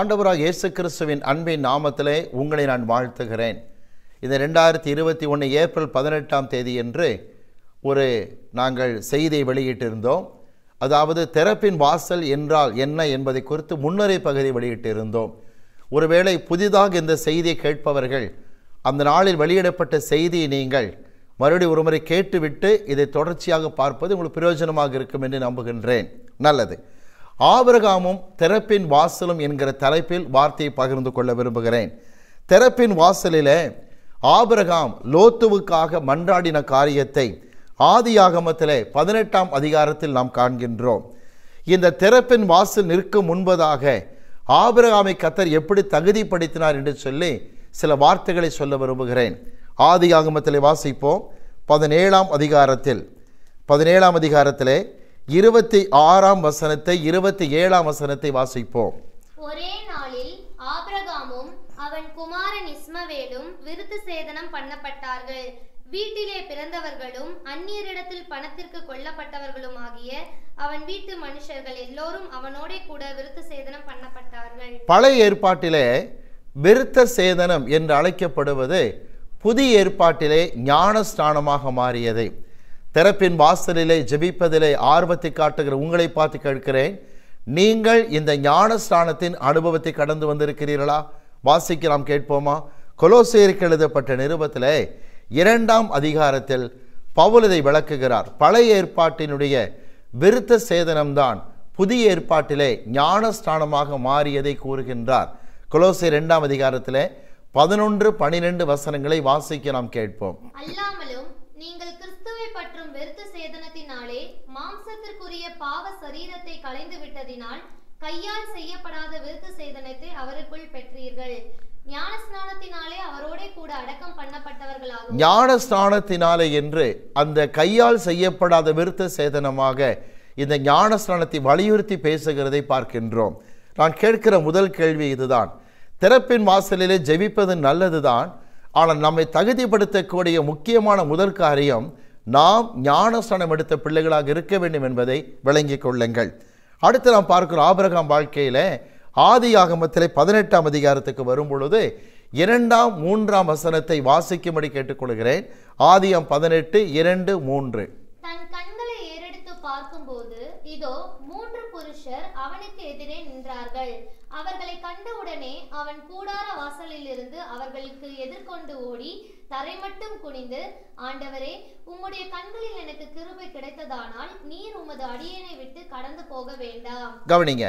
ஆண்டவராக இயேசு கிறிஸ்துவின் அன்பின் நாமத்திலே உங்களை நான் வாழ்த்துகிறேன் இந்த ரெண்டாயிரத்தி இருபத்தி ஒன்று ஏப்ரல் பதினெட்டாம் தேதி என்று ஒரு நாங்கள் செய்தியை வெளியிட்டிருந்தோம் அதாவது திறப்பின் வாசல் என்றால் என்ன என்பதை குறித்து முன்னரை பகுதி வெளியிட்டிருந்தோம் ஒருவேளை புதிதாக இந்த செய்தியை கேட்பவர்கள் அந்த நாளில் வெளியிடப்பட்ட செய்தியை நீங்கள் மறுபடி ஒரு முறை கேட்டுவிட்டு இதை தொடர்ச்சியாக பார்ப்பது உங்களுக்கு பிரயோஜனமாக இருக்கும் என்று நம்புகின்றேன் நல்லது ஆபிரகாமும் திறப்பின் வாசலும் என்கிற தலைப்பில் வார்த்தையை பகிர்ந்து கொள்ள விரும்புகிறேன் திறப்பின் வாசலில் ஆபிரகாம் லோத்துவுக்காக மன்றாடின காரியத்தை ஆதி ஆகமத்தில் பதினெட்டாம் அதிகாரத்தில் நாம் காண்கின்றோம் இந்த திறப்பின் வாசல் நிற்கும் முன்பதாக ஆபிரகாமை கத்தர் எப்படி தகுதிப்படுத்தினார் என்று சொல்லி சில வார்த்தைகளை சொல்ல விரும்புகிறேன் ஆதி ஆகமத்தில் வாசிப்போம் பதினேழாம் அதிகாரத்தில் பதினேழாம் அதிகாரத்திலே இருபத்தி ஆறாம் வசனத்தை இருபத்தி ஏழாம் வசனத்தை வாசிப்போம் ஒரே நாளில் ஆபிரகாமும் அவன் குமாரன் இஸ்மவேலும் விருத்து சேதனம் பண்ணப்பட்டார்கள் வீட்டிலே பிறந்தவர்களும் அந்நியரிடத்தில் பணத்திற்கு கொல்லப்பட்டவர்களும் ஆகிய அவன் வீட்டு மனுஷர்கள் எல்லோரும் அவனோட கூட விருத்த சேதனம் பண்ணப்பட்டார்கள் பழைய ஏற்பாட்டிலே விருத்த சேதனம் என்று அழைக்கப்படுவது புதிய ஏற்பாட்டிலே ஞான ஸ்நானமாக மாறியது திறப்பின் வாசலிலே ஜபிப்பதிலே ஆர்வத்தை காட்டுகிற உங்களை பார்த்து கேட்கிறேன் நீங்கள் இந்த ஞானஸ்தானத்தின் அனுபவத்தை கடந்து வந்திருக்கிறீர்களா வாசிக்க நாம் கேட்போமா கொலோசேருக்கு எழுதப்பட்ட நிருபத்தில் இரண்டாம் அதிகாரத்தில் பவுலதை விளக்குகிறார் பழைய ஏற்பாட்டினுடைய விருத்த சேதனம்தான் புதிய ஏற்பாட்டிலே ஞானஸ்தானமாக மாறியதை கூறுகின்றார் கொலோசை இரண்டாம் அதிகாரத்திலே பதினொன்று பனிரெண்டு வசனங்களை வாசிக்க நாம் கேட்போம் அல்லாமலும் நீங்கள் கிறிஸ்துவை பற்றும் வெறுத்த சேதனத்தினாலே மாம்சத்திற்குரிய பாவ சரீரத்தை களைந்து விட்டதினால் கையால் செய்யப்படாத விருத்த சேதனத்தை அவருக்குள் பெற்றீர்கள் ஞானஸ்நானத்தினாலே அவரோட கூட அடக்கம் பண்ணப்பட்டவர்களாக என்று அந்த கையால் செய்யப்படாத விருத்த சேதனமாக இந்த ஞானஸ்நானத்தை வலியுறுத்தி பேசுகிறதை பார்க்கின்றோம் நான் கேட்கிற முதல் கேள்வி இதுதான் திறப்பின் வாசலிலே ஜெபிப்பது நல்லதுதான் ஆனால் நம்மை தகுதிப்படுத்தக்கூடிய முக்கியமான முதற் காரியம் நாம் ஞானஸ்தானம் எடுத்த பிள்ளைகளாக இருக்க வேண்டும் என்பதை விளங்கி கொள்ளுங்கள் அடுத்து நாம் பார்க்கிறோம் ஆபரகாம் வாழ்க்கையில் ஆதி ஆகமத்தில் பதினெட்டாம் அதிகாரத்துக்கு வரும் பொழுது இரண்டாம் மூன்றாம் வசனத்தை வாசிக்கும்படி கேட்டுக்கொள்கிறேன் ஆதியம் பதினெட்டு இரண்டு மூன்று பார்க்கும்போது இதோ மூன்று புருஷர் அவனுக்கு எதிரே நின்றார்கள் அவர்களை கண்ட உடனே அவன் கூடார வாசலிலிருந்து அவர்களுக்கு எதிர்கொண்டு ஓடி தரை மட்டும் குனிந்து ஆண்டவரே உம்முடைய கண்களில் எனக்கு கிருபை கிடைத்ததானால் நீர் உமது அடியனை விட்டு கடந்து போக வேண்டாம் கவனிங்க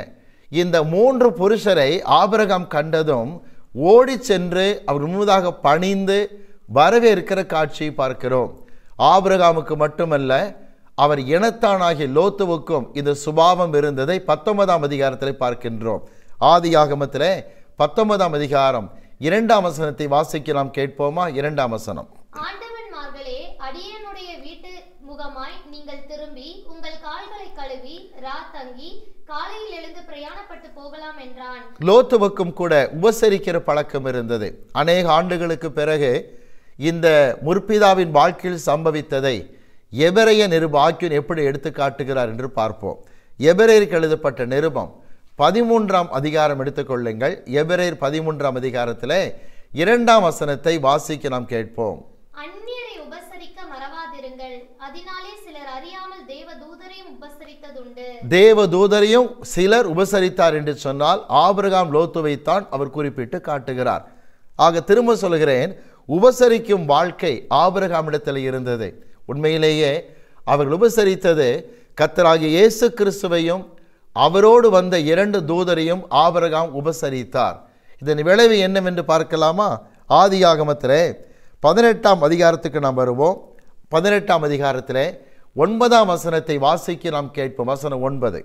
இந்த மூன்று புருஷரை ஆபரகம் கண்டதும் ஓடி சென்று அவர் முழுதாக பணிந்து வரவேற்கிற காட்சியை பார்க்கிறோம் ஆபிரகாமுக்கு மட்டுமல்ல அவர் இனத்தானாகிய லோத்துவுக்கும் இது சுபாவம் இருந்ததை பத்தொன்பதாம் அதிகாரத்தில் பார்க்கின்றோம் ஆதி ஆகமத்தில் பத்தொன்பதாம் அதிகாரம் இரண்டாம் வசனத்தை வாசிக்க நாம் கேட்போமா இரண்டாம் வசனம் லோத்துவுக்கும் கூட உபசரிக்கிற பழக்கம் இருந்தது அநேக ஆண்டுகளுக்கு பிறகு இந்த முற்பிதாவின் வாழ்க்கையில் சம்பவித்ததை எபிரைய நிருப எப்படி எடுத்து காட்டுகிறார் என்று பார்ப்போம் எபிரேருக்கு எழுதப்பட்ட நிருபம் பதிமூன்றாம் அதிகாரம் எடுத்துக்கொள்ளுங்கள் எபிரேர் பதிமூன்றாம் அதிகாரத்தில் இரண்டாம் வசனத்தை வாசிக்க நாம் கேட்போம் அந்நியரை உபசரிக்க மறவாதிருங்கள் அதனாலே சிலர் அறியாமல் தேவ தூதரையும் உபசரித்ததுண்டு தேவ தூதரையும் சிலர் உபசரித்தார் என்று சொன்னால் ஆபிரகாம் லோத்துவை தான் அவர் குறிப்பிட்டு காட்டுகிறார் ஆக திரும்ப சொல்கிறேன் உபசரிக்கும் வாழ்க்கை ஆபிரகாம் இடத்தில் இருந்தது உண்மையிலேயே அவர்கள் உபசரித்தது கத்தராகிய இயேசு கிறிஸ்துவையும் அவரோடு வந்த இரண்டு தூதரையும் ஆபரகாம் உபசரித்தார் இதன் விளைவு என்னவென்று பார்க்கலாமா ஆதி ஆகமத்தில் பதினெட்டாம் அதிகாரத்துக்கு நாம் வருவோம் பதினெட்டாம் அதிகாரத்தில் ஒன்பதாம் வசனத்தை வாசிக்க நாம் கேட்போம் வசனம் ஒன்பது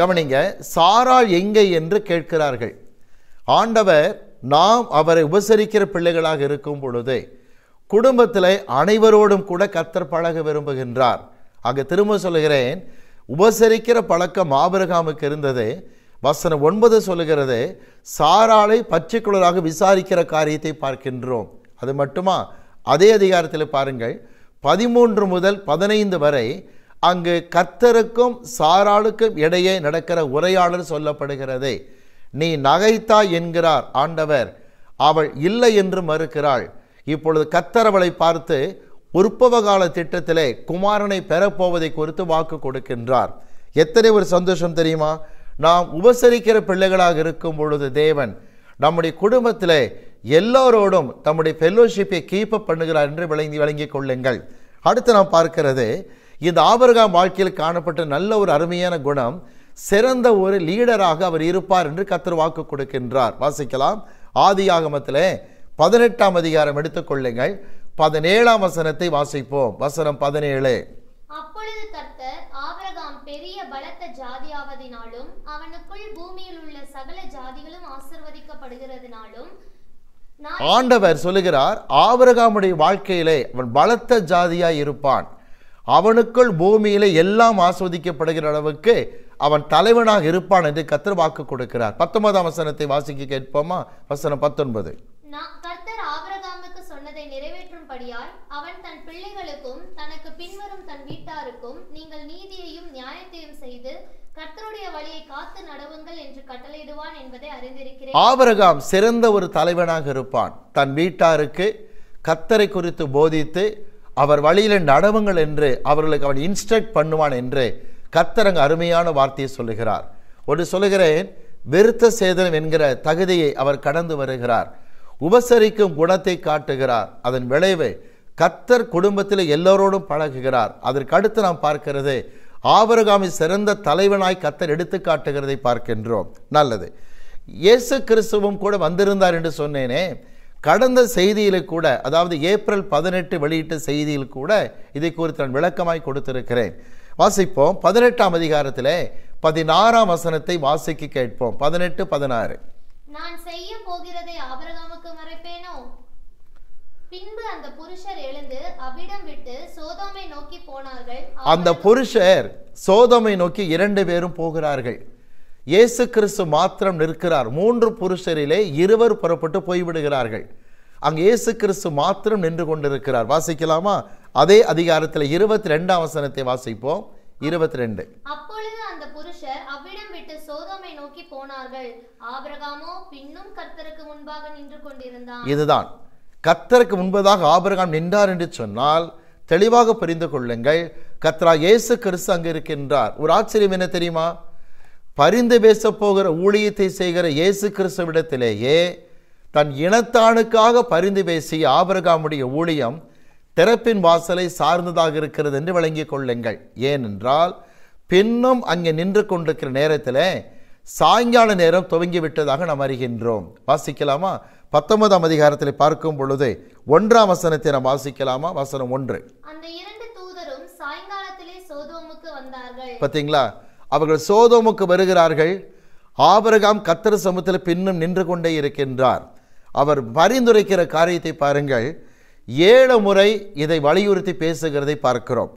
கவனிங்க சாராள் எங்கே என்று கேட்கிறார்கள் ஆண்டவர் நாம் அவரை உபசரிக்கிற பிள்ளைகளாக இருக்கும் பொழுது குடும்பத்தில் அனைவரோடும் கூட கத்தர் பழக விரும்புகின்றார் அங்கே திரும்ப சொல்கிறேன் உபசரிக்கிற பழக்கம் மாபெருகாமுக்கு இருந்தது வசனம் ஒன்பது சொல்லுகிறது சாராளை பர்டிகுலராக விசாரிக்கிற காரியத்தை பார்க்கின்றோம் அது மட்டுமா அதே அதிகாரத்தில் பாருங்கள் பதிமூன்று முதல் பதினைந்து வரை அங்கு கர்த்தருக்கும் சாராளுக்கும் இடையே நடக்கிற உரையாடல் சொல்லப்படுகிறது நீ நகைத்தாய் என்கிறார் ஆண்டவர் அவள் இல்லை என்று மறுக்கிறாள் இப்பொழுது கத்தரவளை பார்த்து உற்பவ கால திட்டத்திலே குமாரனை பெறப்போவதை குறித்து வாக்கு கொடுக்கின்றார் எத்தனை ஒரு சந்தோஷம் தெரியுமா நாம் உபசரிக்கிற பிள்ளைகளாக இருக்கும் பொழுது தேவன் நம்முடைய குடும்பத்தில் எல்லோரோடும் தம்முடைய ஃபெல்லோஷிப்பை கீப் அப் பண்ணுகிறார் என்று விளங்கி விளங்கிக் கொள்ளுங்கள் அடுத்து நாம் பார்க்கிறது இந்த ஆபர்காம் வாழ்க்கையில் காணப்பட்ட நல்ல ஒரு அருமையான குணம் சிறந்த ஒரு லீடராக அவர் இருப்பார் என்று கத்தர் வாக்கு கொடுக்கின்றார் வாசிக்கலாம் ஆதி ஆகமத்தில் பதினெட்டாம் அதிகாரம் எடுத்துக்கொள்ளுங்கள் பதினேழாம் வசனத்தை வாசிப்போம் வசனம் பதினேழு அப்பொழுது கர்த்தர் ஆபிரகாம் பெரிய பலத்த ஜாதியாவதினாலும் அவனுக்குள் பூமியில் உள்ள சகல ஜாதிகளும் ஆசிர்வதிக்கப்படுகிறதுனாலும் ஆண்டவர் சொல்லுகிறார் ஆபிரகாமுடைய வாழ்க்கையிலே அவன் பலத்த ஜாதியாய் இருப்பான் அவனுக்குள் பூமியில எல்லாம் ஆஸ்வதிக்கப்படுகிற அளவுக்கு அவன் தலைவனாக இருப்பான் என்று கத்தர் வாக்கு கொடுக்கிறார் பத்தொன்பதாம் வசனத்தை வாசிக்க கேட்போமா வசனம் பத்தொன்பது அவன் தன் பிள்ளைகளுக்கும் தனக்கு பின்வரும் தன் வீட்டாருக்கும் நீங்கள் நீதியையும் நியாயத்தையும் செய்து வழியை காத்து நடவுங்கள் என்று கட்டளையிடுவான் என்பதை அறிந்திருக்கிறேன் ஆபரகாம் சிறந்த ஒரு தலைவனாக இருப்பான் தன் வீட்டாருக்கு கத்தரை குறித்து போதித்து அவர் வழியில் நடவுங்கள் என்று அவர்களுக்கு அவன் இன்ஸ்ட்ரக்ட் பண்ணுவான் என்று கத்தரங்க அருமையான வார்த்தையை சொல்லுகிறார் ஒன்று சொல்லுகிறேன் விருத்த சேதனம் என்கிற தகுதியை அவர் கடந்து வருகிறார் உபசரிக்கும் குணத்தை காட்டுகிறார் அதன் விளைவு கத்தர் குடும்பத்தில் எல்லோரோடும் பழகுகிறார் அதற்கு அடுத்து நாம் பார்க்கிறது ஆபரகாமி சிறந்த தலைவனாய் கத்தர் எடுத்து காட்டுகிறதை பார்க்கின்றோம் நல்லது இயேசு கிறிஸ்துவும் கூட வந்திருந்தார் என்று சொன்னேனே கடந்த செய்தியில் கூட அதாவது ஏப்ரல் பதினெட்டு வெளியிட்ட செய்தியில் கூட இதை குறித்து நான் விளக்கமாய் கொடுத்திருக்கிறேன் வாசிப்போம் பதினெட்டாம் அதிகாரத்தில் பதினாறாம் வசனத்தை வாசிக்க கேட்போம் பதினெட்டு பதினாறு நான் செய்ய போகிறதை ஆபரகாமுக்கு மறைப்பேனோ பின்பு அந்த புருஷர் எழுந்து அவ்விடம் விட்டு சோதோமை நோக்கி போனார்கள் அந்த புருஷர் சோதோமை நோக்கி இரண்டு பேரும் போகிறார்கள் இயேசு கிறிஸ்து மாத்திரம் நிற்கிறார் மூன்று புருஷரிலே இருவர் புறப்பட்டு போய்விடுகிறார்கள் அங்கு இயேசு கிறிஸ்து மாத்திரம் நின்று கொண்டிருக்கிறார் வாசிக்கலாமா அதே அதிகாரத்தில் இருபத்தி ரெண்டாம் வசனத்தை வாசிப்போம் இருபத்தி ரெண்டு அப்பொழுது அந்த புருஷர் அவ்விடம் விட்டு சோதோமை நோக்கி போனார்கள் ஆபிரகாமோ பின்னும் கர்த்தருக்கு முன்பாக நின்று கொண்டிருந்தான் இதுதான் கர்த்தருக்கு முன்பதாக ஆபிரகாம் நின்றார் என்று சொன்னால் தெளிவாக புரிந்து கொள்ளுங்கள் கத்ரா இயேசு கிறிஸ்து அங்கு இருக்கின்றார் ஒரு ஆச்சரியம் என்ன தெரியுமா பரிந்து பேசப்போகிற ஊழியத்தை செய்கிற இயேசு கிறிஸ்துவிடத்திலேயே தன் இனத்தானுக்காக பரிந்து பேசிய ஆபரகாமுடைய ஊழியம் திறப்பின் வாசலை சார்ந்ததாக இருக்கிறது என்று வழங்கிக் கொள்ளுங்கள் ஏனென்றால் பின்னும் அங்கே நின்று கொண்டிருக்கிற நேரத்தில் சாயங்கால நேரம் துவங்கி விட்டதாக நாம் அறிகின்றோம் வாசிக்கலாமா பத்தொன்பதாம் அதிகாரத்தில் பார்க்கும் பொழுது ஒன்றாம் வசனத்தை நாம் வாசிக்கலாமா வசனம் ஒன்று பார்த்தீங்களா அவர்கள் சோதோமுக்கு வருகிறார்கள் ஆபரகாம் கத்திர சமூகத்தில் பின்னும் நின்று கொண்டே இருக்கின்றார் அவர் பரிந்துரைக்கிற காரியத்தை பாருங்கள் ஏழு முறை இதை வலியுறுத்தி பேசுகிறதை பார்க்கிறோம்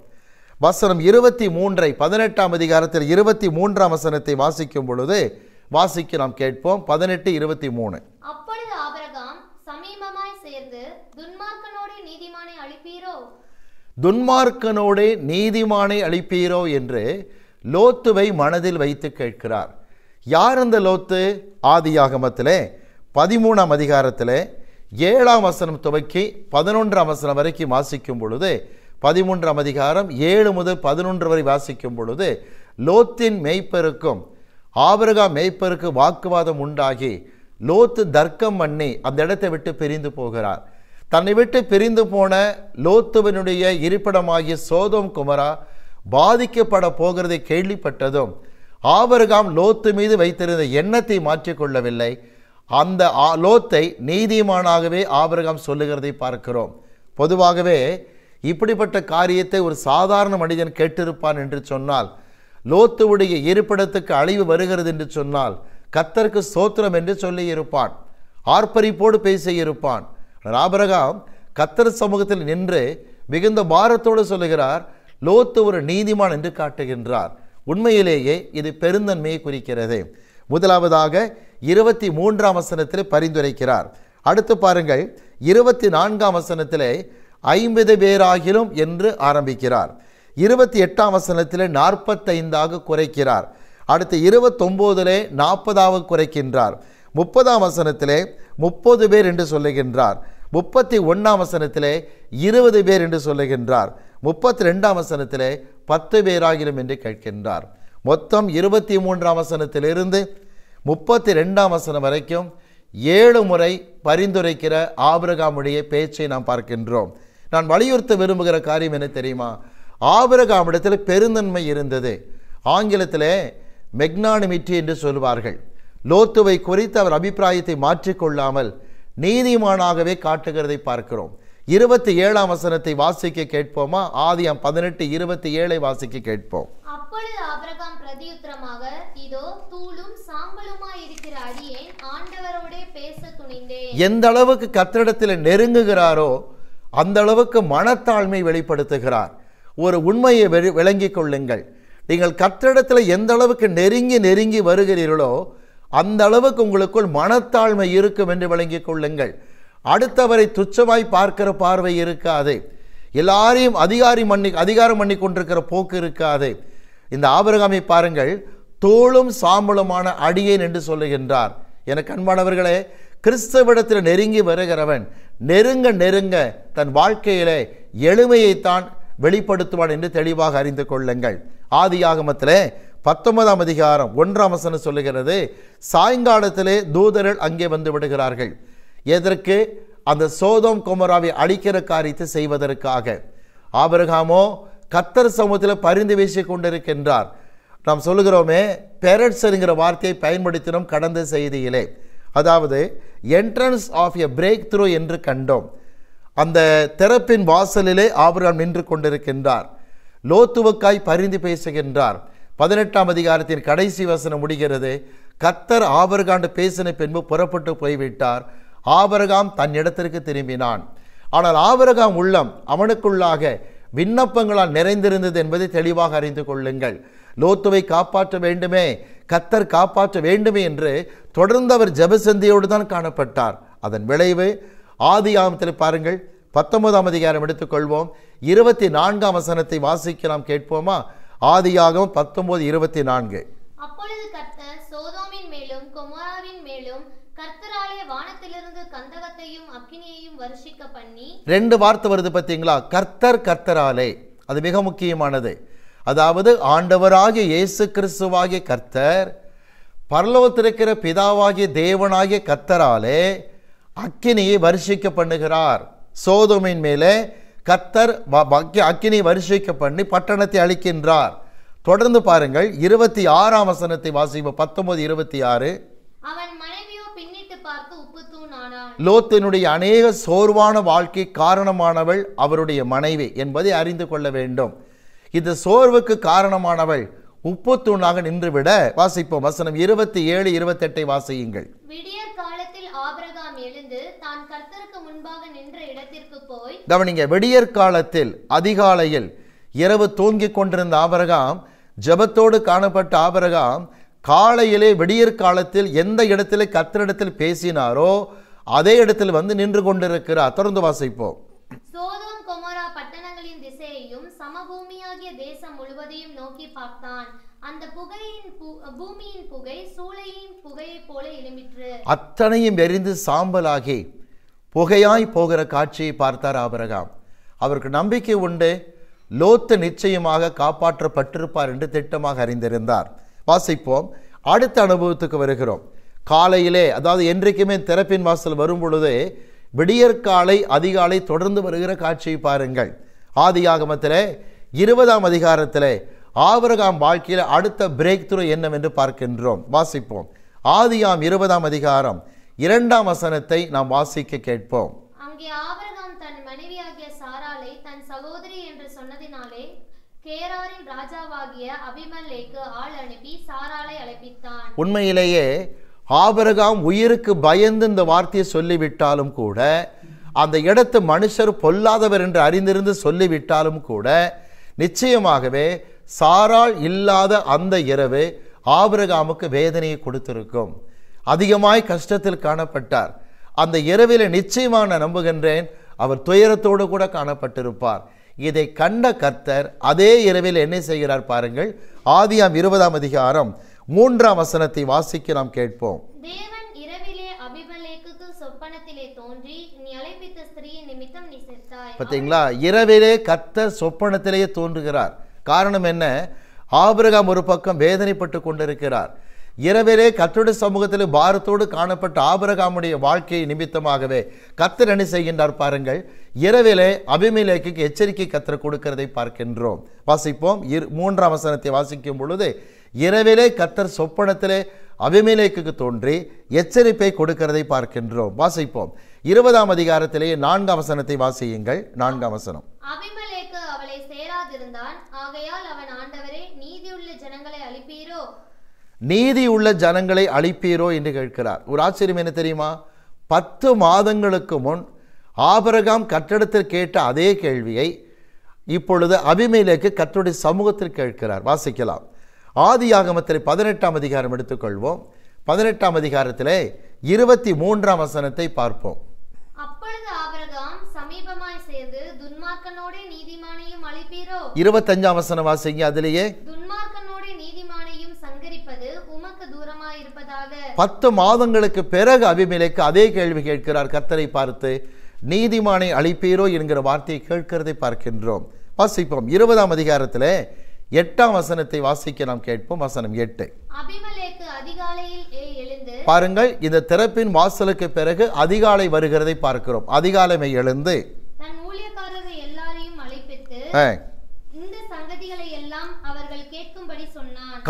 வசனம் இருபத்தி மூன்றை பதினெட்டாம் அதிகாரத்தில் இருபத்தி மூன்றாம் வசனத்தை வாசிக்கும் பொழுது வாசிக்க நாம் கேட்போம் பதினெட்டு இருபத்தி மூணு அப்பொழுது ஆபரகாம் சமீபமாய் சேர்ந்து துன்மார்க்கனோடு நீதிமானை அளிப்பீரோ துன்மார்க்கனோடு நீதிமானை என்று லோத்துவை மனதில் வைத்து கேட்கிறார் யார் அந்த லோத்து ஆதி ஆதியாகமத்தில் பதிமூணாம் அதிகாரத்தில் ஏழாம் வசனம் துவக்கி பதினொன்றாம் வசனம் வரைக்கும் வாசிக்கும் பொழுது பதிமூன்றாம் அதிகாரம் ஏழு முதல் பதினொன்று வரை வாசிக்கும் பொழுது லோத்தின் மெய்ப்பருக்கும் ஆபரகா மெய்ப்பருக்கு வாக்குவாதம் உண்டாகி லோத்து தர்க்கம் பண்ணி அந்த இடத்தை விட்டு பிரிந்து போகிறார் தன்னை விட்டு பிரிந்து போன லோத்துவனுடைய இருப்பிடமாகிய சோதம் குமரா பாதிக்கப்பட போகிறதை கேள்விப்பட்டதும் ஆபரகாம் லோத்து மீது வைத்திருந்த எண்ணத்தை மாற்றிக்கொள்ளவில்லை அந்த லோத்தை நீதிமானாகவே ஆபரகாம் சொல்லுகிறதை பார்க்கிறோம் பொதுவாகவே இப்படிப்பட்ட காரியத்தை ஒரு சாதாரண மனிதன் கேட்டிருப்பான் என்று சொன்னால் லோத்துவுடைய இருப்பிடத்துக்கு அழிவு வருகிறது என்று சொன்னால் கத்தருக்கு சோத்திரம் என்று சொல்லியிருப்பான் ஆர்ப்பரிப்போடு இருப்பான் ஆபரகாம் கத்தர் சமூகத்தில் நின்று மிகுந்த பாரத்தோடு சொல்லுகிறார் லோத்து ஒரு நீதிமான் என்று காட்டுகின்றார் உண்மையிலேயே இது பெருந்தன்மையை குறிக்கிறது முதலாவதாக இருபத்தி மூன்றாம் வசனத்தில் பரிந்துரைக்கிறார் அடுத்து பாருங்கள் இருபத்தி நான்காம் வசனத்தில் ஐம்பது பேராகிலும் என்று ஆரம்பிக்கிறார் இருபத்தி எட்டாம் வசனத்தில் நாற்பத்தைந்தாக குறைக்கிறார் அடுத்து இருபத்தொம்போதிலே நாற்பதாக குறைக்கின்றார் முப்பதாம் வசனத்திலே முப்பது பேர் என்று சொல்லுகின்றார் முப்பத்தி ஒன்றாம் வசனத்திலே இருபது பேர் என்று சொல்லுகின்றார் முப்பத்தி ரெண்டாம் வசனத்தில் பத்து பேராகிலும் என்று கேட்கின்றார் மொத்தம் இருபத்தி மூன்றாம் வசனத்திலிருந்து முப்பத்தி ரெண்டாம் வசனம் வரைக்கும் ஏழு முறை பரிந்துரைக்கிற ஆபிரகாமுடைய பேச்சை நாம் பார்க்கின்றோம் நான் வலியுறுத்த விரும்புகிற காரியம் என்ன தெரியுமா ஆபிரகாமிடத்தில் பெருந்தன்மை இருந்தது ஆங்கிலத்தில் மெக்னானிமிட்டி என்று சொல்வார்கள் லோத்துவை குறித்து அவர் அபிப்பிராயத்தை மாற்றிக்கொள்ளாமல் நீதிமானாகவே காட்டுகிறதை பார்க்கிறோம் இருபத்தி ஏழாம் வசனத்தை வாசிக்க கேட்போமா ஆதியம் பதினெட்டு இருபத்தி ஏழை வாசிக்க கேட்போம் அப்பொழுது ஆபிரகாம் பிரதியுத்தரமாக இதோ தூளும் இருக்கிற அடியேன் ஆண்டவரோடே பேச துணிந்தேன் எந்த அளவுக்கு கத்திரிடத்தில் நெருங்குகிறாரோ அந்த அளவுக்கு மனத்தாழ்மை வெளிப்படுத்துகிறார் ஒரு உண்மையை விளங்கிக் கொள்ளுங்கள் நீங்கள் கத்திரிடத்தில் எந்த அளவுக்கு நெருங்கி நெருங்கி வருகிறீர்களோ அந்த அளவுக்கு உங்களுக்குள் மனத்தாழ்மை இருக்கும் என்று விளங்கிக் கொள்ளுங்கள் அடுத்தவரை துச்சமாய் பார்க்கிற பார்வை இருக்காது எல்லாரையும் அதிகாரி மண்ணி அதிகாரம் பண்ணி கொண்டிருக்கிற போக்கு இருக்காது இந்த ஆபரகாமை பாருங்கள் தோளும் சாம்பலுமான அடியேன் என்று சொல்லுகின்றார் என கண்பானவர்களே கிறிஸ்தவிடத்தில் நெருங்கி வருகிறவன் நெருங்க நெருங்க தன் வாழ்க்கையில எளிமையைத்தான் வெளிப்படுத்துவான் என்று தெளிவாக அறிந்து கொள்ளுங்கள் ஆதி ஆகமத்தில் பத்தொன்பதாம் அதிகாரம் ஒன்றாம் வசனம் சொல்லுகிறது சாயங்காலத்திலே தூதர்கள் அங்கே வந்து விடுகிறார்கள் எதற்கு அந்த சோதம் குமராவை அழிக்கிற காரியத்தை செய்வதற்காக ஆபரகாமோ கத்தர் சமூகத்தில் பரிந்து வீசிக் கொண்டிருக்கின்றார் நாம் சொல்லுகிறோமே பேரட்ஸ் என்கிற வார்த்தையை பயன்படுத்தினோம் கடந்த செய்தியிலே அதாவது entrance of a breakthrough என்று கண்டோம் அந்த திறப்பின் வாசலிலே ஆபிரகாம் நின்று கொண்டிருக்கின்றார் லோத்துவக்காய் பரிந்து பேசுகின்றார் பதினெட்டாம் அதிகாரத்தின் கடைசி வசனம் முடிகிறது கத்தர் ஆபர்காண்டு பேசின பின்பு புறப்பட்டு போய்விட்டார் ஆபரகாம் தன்னிடத்திற்கு திரும்பினான் ஆனால் ஆபரகாம் உள்ளம் அவனுக்குள்ளாக விண்ணப்பங்களால் நிறைந்திருந்தது என்பதை தெளிவாக அறிந்து கொள்ளுங்கள் லோத்துவை காப்பாற்ற வேண்டுமே கத்தர் காப்பாற்ற வேண்டுமே என்று தொடர்ந்து அவர் ஜபசந்தியோடு தான் காணப்பட்டார் அதன் விளைவு ஆதி ஆமத்தில் பாருங்கள் பத்தொன்பதாம் அதிகாரம் எடுத்துக்கொள்வோம் இருபத்தி நான்காம் வசனத்தை வாசிக்க நாம் கேட்போமா ஆதியாகவும் பத்தொன்பது இருபத்தி நான்கு அப்பொழுது கர்த்தர் சோதோமின் மேலும் கொமோராவின் மேலும் கர்த்தராலே வானத்திலிருந்து கந்தகத்தையும் வருஷிக்க பண்ணி ரெண்டு வார்த்தை வருது பார்த்தீங்களா கர்த்தர் கர்த்தராலே அது மிக முக்கியமானது அதாவது ஆண்டவராகிய இயேசு கிறிஸ்துவாகிய கர்த்தர் பரலோகத்திருக்கிற பிதாவாகிய தேவனாகிய கர்த்தராலே அக்கினியை வருஷிக்க பண்ணுகிறார் சோதமின் மேலே கர்த்தர் அக்கினியை வருஷிக்க பண்ணி பட்டணத்தை அளிக்கின்றார் தொடர்ந்து பாருங்கள் இருபத்தி ஆறாம் வசனத்தை வாசிப்போம் பத்தொன்பது இருபத்தி ஆறு அவன் லோத்தினுடைய அநேக சோர்வான வாழ்க்கை காரணமானவள் அவருடைய மனைவி என்பதை அறிந்து கொள்ள வேண்டும் இந்த சோர்வுக்கு காரணமானவள் உப்பு தூணாக நின்றுவிட வாசிப்போம் வசனம் இருபத்தி ஏழு இருபத்தெட்டை வாசியுங்கள் கவனிங்க விடியற் காலத்தில் அதிகாலையில் இரவு தூங்கிக் கொண்டிருந்த ஆபரகாம் ஜபத்தோடு காணப்பட்ட ஆபரகாம் காலையிலே வெடியற் காலத்தில் எந்த இடத்துல கத்திரிடத்தில் பேசினாரோ அதே இடத்தில் வந்து நின்று கொண்டிருக்கிறார் தொடர்ந்து வாசிப்போம் சோதோம் கொமோரா பட்டணங்களின் திசையையும் சமபூமியாகிய தேசம் முழுவதையும் நோக்கி பார்த்தான் அந்த புகையின் பூமியின் புகை சூளையின் புகையை போல அத்தனையும் எரிந்து சாம்பலாகி புகையாய் போகிற காட்சியை பார்த்தார் ஆபரகாம் அவருக்கு நம்பிக்கை உண்டு லோத்து நிச்சயமாக காப்பாற்றப்பட்டிருப்பார் என்று திட்டமாக அறிந்திருந்தார் வாசிப்போம் அடுத்த அனுபவத்துக்கு வருகிறோம் காலையிலே அதாவது என்றைக்குமே திறப்பின் வாசல் வரும் பொழுது விடியற்காலை அதிகாலை தொடர்ந்து வருகிற காட்சியை பாருங்கள் ஆதி ஆகமத்தில் இருபதாம் அதிகாரத்தில் ஆவரகாம் வாழ்க்கையில் அடுத்த பிரேக் துறை என்னவென்று பார்க்கின்றோம் வாசிப்போம் ஆதியாம் இருபதாம் அதிகாரம் இரண்டாம் வசனத்தை நாம் வாசிக்க கேட்போம் அங்கே தன் மனைவியாகிய தன் சகோதரி என்று சொன்னதினாலே ராஜாவாகிய ஆள் அனுப்பி அழைப்பித்தான் உண்மையிலேயே ஆபரகாம் உயிருக்கு பயந்து இந்த வார்த்தையை சொல்லிவிட்டாலும் கூட அந்த இடத்து மனுஷர் பொல்லாதவர் என்று அறிந்திருந்து சொல்லிவிட்டாலும் கூட நிச்சயமாகவே சாரால் இல்லாத அந்த இரவு ஆபரகாமுக்கு வேதனையை கொடுத்திருக்கும் அதிகமாய் கஷ்டத்தில் காணப்பட்டார் அந்த இரவில் நிச்சயமாக நான் நம்புகின்றேன் அவர் துயரத்தோடு கூட காணப்பட்டிருப்பார் இதை கண்ட கர்த்தர் அதே இரவில் என்ன செய்கிறார் பாருங்கள் ஆதியாம் இருபதாம் அதிகாரம் மூன்றாம் வசனத்தை வாசிக்க நாம் கேட்போம் பார்த்தீங்களா இரவிலே கர்த்தர் சொப்பனத்திலேயே தோன்றுகிறார் காரணம் என்ன ஆபிரகாம் ஒரு பக்கம் வேதனைப்பட்டு கொண்டிருக்கிறார் இரவிலே கத்தருடைய சமூகத்தில் பாரத்தோடு காணப்பட்ட ஆபரகாமுடைய வாழ்க்கையை நிமித்தமாகவே கத்தர் என்ன செய்கின்றார் பாருங்கள் இரவிலே அபிமிலேக்கு எச்சரிக்கை கத்தர் கொடுக்கிறதை பார்க்கின்றோம் வாசிப்போம் இரு மூன்றாம் வசனத்தை வாசிக்கும் பொழுது இரவிலே கத்தர் சொப்பனத்திலே அபிமிலேக்கு தோன்றி எச்சரிப்பை கொடுக்கிறதை பார்க்கின்றோம் வாசிப்போம் இருபதாம் அதிகாரத்திலேயே நான்காம் வசனத்தை வாசியுங்கள் நான்காம் வசனம் அபிமலேக்கு அவளை சேராதிருந்தான் ஆகையால் அவன் ஆண்டவரே நீதியுள்ள ஜனங்களை அழிப்பீரோ நீதி உள்ள ஜனங்களை அழிப்பீரோ என்று கேட்கிறார் ஒரு ஆச்சரியம் என்ன தெரியுமா பத்து மாதங்களுக்கு முன் ஆபரகாம் கட்டடத்தில் கேட்ட அதே கேள்வியை இப்பொழுது அபிமேலேக்கு கத்தருடைய சமூகத்தில் கேட்கிறார் வாசிக்கலாம் ஆதி ஆகமத்தில் பதினெட்டாம் அதிகாரம் எடுத்துக்கொள்வோம் பதினெட்டாம் அதிகாரத்தில் இருபத்தி மூன்றாம் வசனத்தை பார்ப்போம் இருபத்தஞ்சாம் வசனம் வாசிங்க அதிலேயே பத்து மாதங்களுக்கு பிறகு அபிமேலைக்கு அதே கேள்வி கேட்கிறார் கர்த்தரை பார்த்து நீதிமானை அழிப்பீரோ என்கிற வார்த்தையை கேட்கிறதை பார்க்கின்றோம் வாசிப்போம் இருபதாம் அதிகாரத்தில் எட்டாம் வசனத்தை வாசிக்க நாம் கேட்போம் வசனம் எட்டு பாருங்கள் இந்த திறப்பின் வாசலுக்கு பிறகு அதிகாலை வருகிறதை பார்க்கிறோம் அதிகாலைமை எழுந்து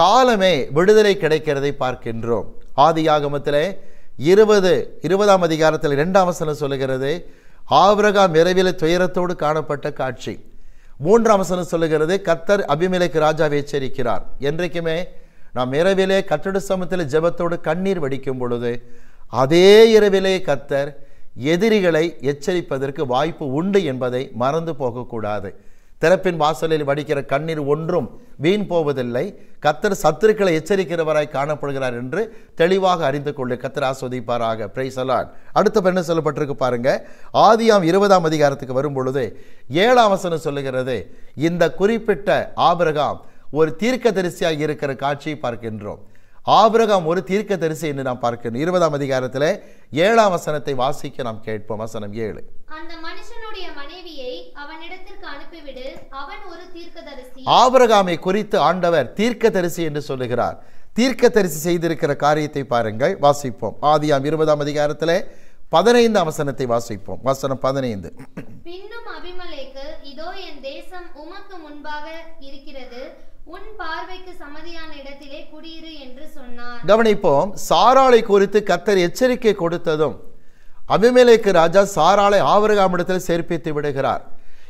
காலமே விடுதலை கிடைக்கிறதை பார்க்கின்றோம் ஆதி ஆகமத்தில் இருபது இருபதாம் அதிகாரத்தில் இரண்டாம் வசனம் சொல்லுகிறது ஆபிரகாம் இரவில துயரத்தோடு காணப்பட்ட காட்சி மூன்றாம் வசனம் சொல்லுகிறது கத்தர் அபிமலைக்கு ராஜாவை எச்சரிக்கிறார் என்றைக்குமே நாம் இரவிலே கட்டட சமத்தில் ஜபத்தோடு கண்ணீர் வடிக்கும் பொழுது அதே இரவிலே கத்தர் எதிரிகளை எச்சரிப்பதற்கு வாய்ப்பு உண்டு என்பதை மறந்து போகக்கூடாது திறப்பின் வாசலில் வடிக்கிற கண்ணீர் ஒன்றும் வீண் போவதில்லை கத்தர் சத்துருக்களை எச்சரிக்கிறவராய் காணப்படுகிறார் என்று தெளிவாக அறிந்து கொண்டு கத்தர் ஆஸ்வதிப்பாராக பிரைசலான் அடுத்த பெண்ணு சொல்லப்பட்டிருக்கு பாருங்க ஆதியாம் இருபதாம் அதிகாரத்துக்கு வரும் பொழுது ஏழாம் வசனம் சொல்லுகிறது இந்த குறிப்பிட்ட ஆபிரகாம் ஒரு தீர்க்க தரிசியாக இருக்கிற காட்சியை பார்க்கின்றோம் ஆபிரகாம் ஒரு தீர்க்க தரிசி என்று நாம் பார்க்கணும் இருபதாம் அதிகாரத்தில் ஏழாம் வசனத்தை வாசிக்க நாம் கேட்போம் வசனம் ஏழு ஆபரகாமை குறித்து ஆண்டவர் தீர்க்கதரிசி என்று சொல்லுகிறார் தீர்க்கதரிசி செய்திருக்கிற காரியத்தை பாருங்கள் வாசிப்போம் ஆதியாம் இருபதாம் அதிகாரத்தில் பதினைந்து அவசனத்தை வாசிப்போம் வசனம் பதினைந்து பின்னும் அபிமலைக்கு இதோ என் தேசம் உமக்கு முன்பாக இருக்கிறது உன் பார்வைக்கு சமதியான இடத்திலே குடியிரு என்று சொன்னார் கவனிப்போம் சாராளை குறித்து கத்தர் எச்சரிக்கை கொடுத்ததும் அபிமேலைக்கு ராஜா சாராலை இடத்தில் சேர்ப்பித்து விடுகிறார்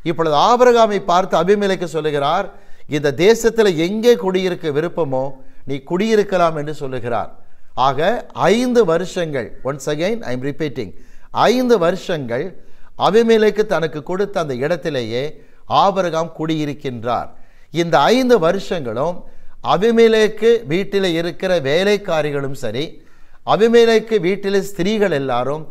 இப்பொழுது ஆபரகாமை பார்த்து அபிமேலைக்கு சொல்லுகிறார் இந்த தேசத்தில் எங்கே குடியிருக்க விருப்பமோ நீ குடியிருக்கலாம் என்று சொல்லுகிறார் ஆக ஐந்து வருஷங்கள் ஒன்ஸ் அகெயின் ஐம் ரிப்பீட்டிங் ஐந்து வருஷங்கள் அபிமேலைக்கு தனக்கு கொடுத்த அந்த இடத்திலேயே ஆபரகாம் குடியிருக்கின்றார் இந்த ஐந்து வருஷங்களும் அபிமேலேக்கு வீட்டில் இருக்கிற வேலைக்காரிகளும் சரி அபிமேலைக்கு வீட்டில் ஸ்திரீகள் எல்லாரும்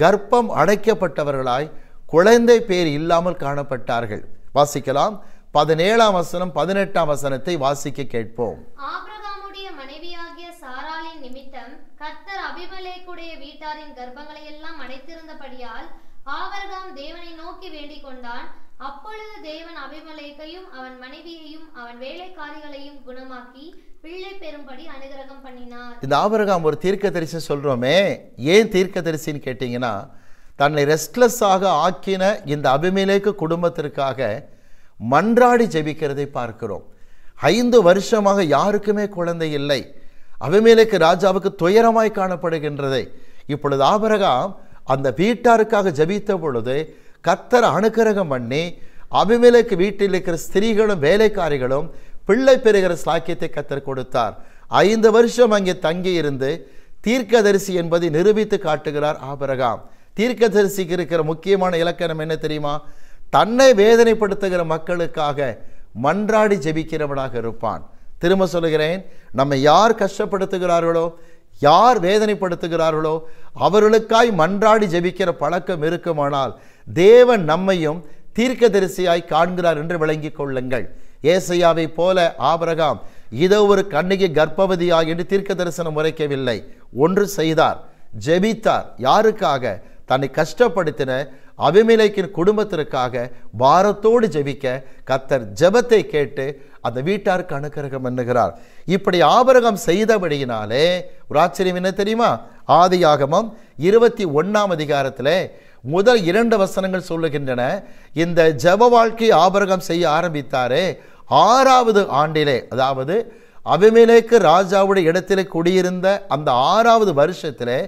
கர்ப்பம் அடைக்கப்பட்டவர்களாய் குழந்தை பேர் இல்லாமல் காணப்பட்டார்கள் வாசிக்கலாம் பதினேழாம் வசனம் பதினெட்டாம் வசனத்தை வாசிக்க கேட்போம் வீட்டாரின் கர்ப்பங்களை எல்லாம் அடைத்திருந்தபடியால் ஆபிரகாம் தேவனை நோக்கி வேண்டிக் கொண்டான் அப்பொழுது தேவன் அபிமலேக்கையும் அவன் மனைவியையும் அவன் வேலைக்காரிகளையும் குணமாக்கி பிள்ளை பெறும்படி அனுகிரகம் பண்ணினார் இந்த ஆபரகாம் ஒரு தீர்க்க தரிசி சொல்கிறோமே ஏன் தீர்க்க தரிசின்னு கேட்டிங்கன்னா தன்னை ரெஸ்ட்லெஸ்ஸாக ஆக்கின இந்த அபிமேலேக்கு குடும்பத்திற்காக மன்றாடி ஜெபிக்கிறதை பார்க்கிறோம் ஐந்து வருஷமாக யாருக்குமே குழந்தை இல்லை அபிமேலேக்கு ராஜாவுக்கு துயரமாய் காணப்படுகின்றதை இப்பொழுது ஆபரகாம் அந்த வீட்டாருக்காக ஜபித்த பொழுது கத்தர் அனுக்கிரகம் பண்ணி அபிமலைக்கு வீட்டில் இருக்கிற ஸ்திரீகளும் வேலைக்காரிகளும் பிள்ளை பெறுகிற சாக்கியத்தை கத்தர் கொடுத்தார் ஐந்து வருஷம் அங்கே தங்கி இருந்து தீர்க்கதரிசி என்பதை நிரூபித்து காட்டுகிறார் ஆபரகாம் தீர்க்கதரிசிக்கு இருக்கிற முக்கியமான இலக்கணம் என்ன தெரியுமா தன்னை வேதனைப்படுத்துகிற மக்களுக்காக மன்றாடி ஜெபிக்கிறவனாக இருப்பான் திரும்ப சொல்லுகிறேன் நம்மை யார் கஷ்டப்படுத்துகிறார்களோ யார் வேதனைப்படுத்துகிறார்களோ அவர்களுக்காய் மன்றாடி ஜெபிக்கிற பழக்கம் இருக்குமானால் தேவன் நம்மையும் தீர்க்கதரிசியாய் காண்கிறார் என்று விளங்கிக் கொள்ளுங்கள் ஏசையாவை போல ஆபரகாம் இதோ ஒரு கண்ணிகை கர்ப்பவதியா என்று தீர்க்க தரிசனம் உரைக்கவில்லை ஒன்று செய்தார் ஜெபித்தார் யாருக்காக தன்னை கஷ்டப்படுத்தின அபிமிலைக்கின் குடும்பத்திற்காக பாரத்தோடு ஜெபிக்க கத்தர் ஜெபத்தை கேட்டு அந்த வீட்டாருக்கு அனுக்கிரகம் என்னுகிறார் இப்படி ஆபரகம் செய்தபடியினாலே ஒரு ஆச்சரியம் என்ன தெரியுமா ஆதியாகமம் இருபத்தி ஒன்றாம் அதிகாரத்தில் முதல் இரண்டு வசனங்கள் சொல்லுகின்றன இந்த ஜப வாழ்க்கை ஆபரகம் செய்ய ஆரம்பித்தாரே ஆறாவது ஆண்டிலே அதாவது அபிமேலேக்கு ராஜாவுடைய இடத்திலே குடியிருந்த அந்த ஆறாவது வருஷத்திலே